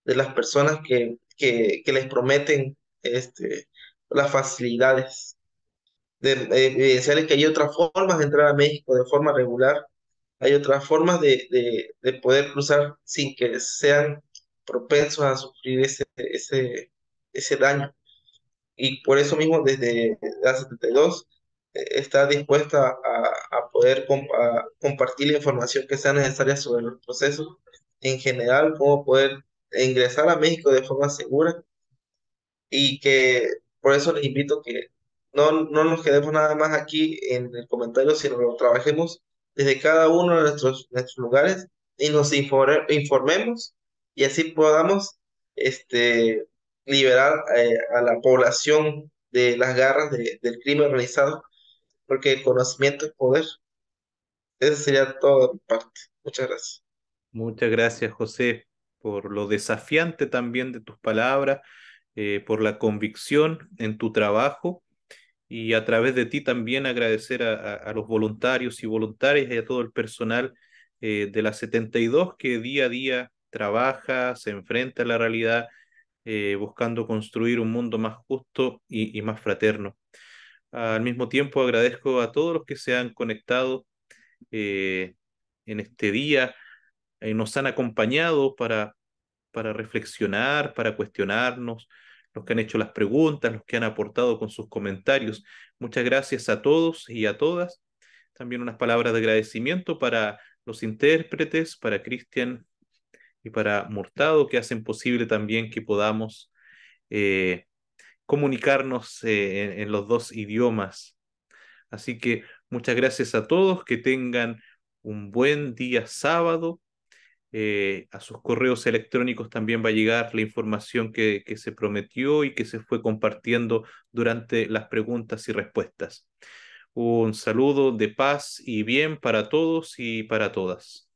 de las personas que, que, que les prometen este, las facilidades. De, eh, que hay otras formas de entrar a México de forma regular, hay otras formas de, de, poder cruzar sin que sean propensos a sufrir ese, ese, ese daño. Y por eso mismo, desde la 72, está dispuesta a, a poder compartir la información que sea necesaria sobre los procesos en general, cómo poder ingresar a México de forma segura y que por eso les invito que no, no nos quedemos nada más aquí en el comentario, sino lo trabajemos desde cada uno de nuestros, nuestros lugares y nos informemos y así podamos este, liberar eh, a la población de las garras del crimen organizado porque el conocimiento es poder. Eso sería todo de mi parte. Muchas gracias. Muchas gracias, José, por lo desafiante también de tus palabras, eh, por la convicción en tu trabajo y a través de ti también agradecer a, los voluntarios y voluntarias y a todo el personal eh, de la 72 que día a día trabaja, se enfrenta a la realidad, eh, buscando construir un mundo más justo y más fraterno. Al mismo tiempo agradezco a todos los que se han conectado eh, en este día, y eh, nos han acompañado para, para reflexionar, para cuestionarnos, los que han hecho las preguntas, los que han aportado con sus comentarios. Muchas gracias a todos y a todas. También unas palabras de agradecimiento para los intérpretes, para Cristian y para Murtado que hacen posible también que podamos eh, comunicarnos eh, en, los dos idiomas. Así que muchas gracias a todos, que tengan un buen día sábado. Eh, a sus correos electrónicos también va a llegar la información que se prometió y que se fue compartiendo durante las preguntas y respuestas. Un saludo de paz y bien para todos y para todas.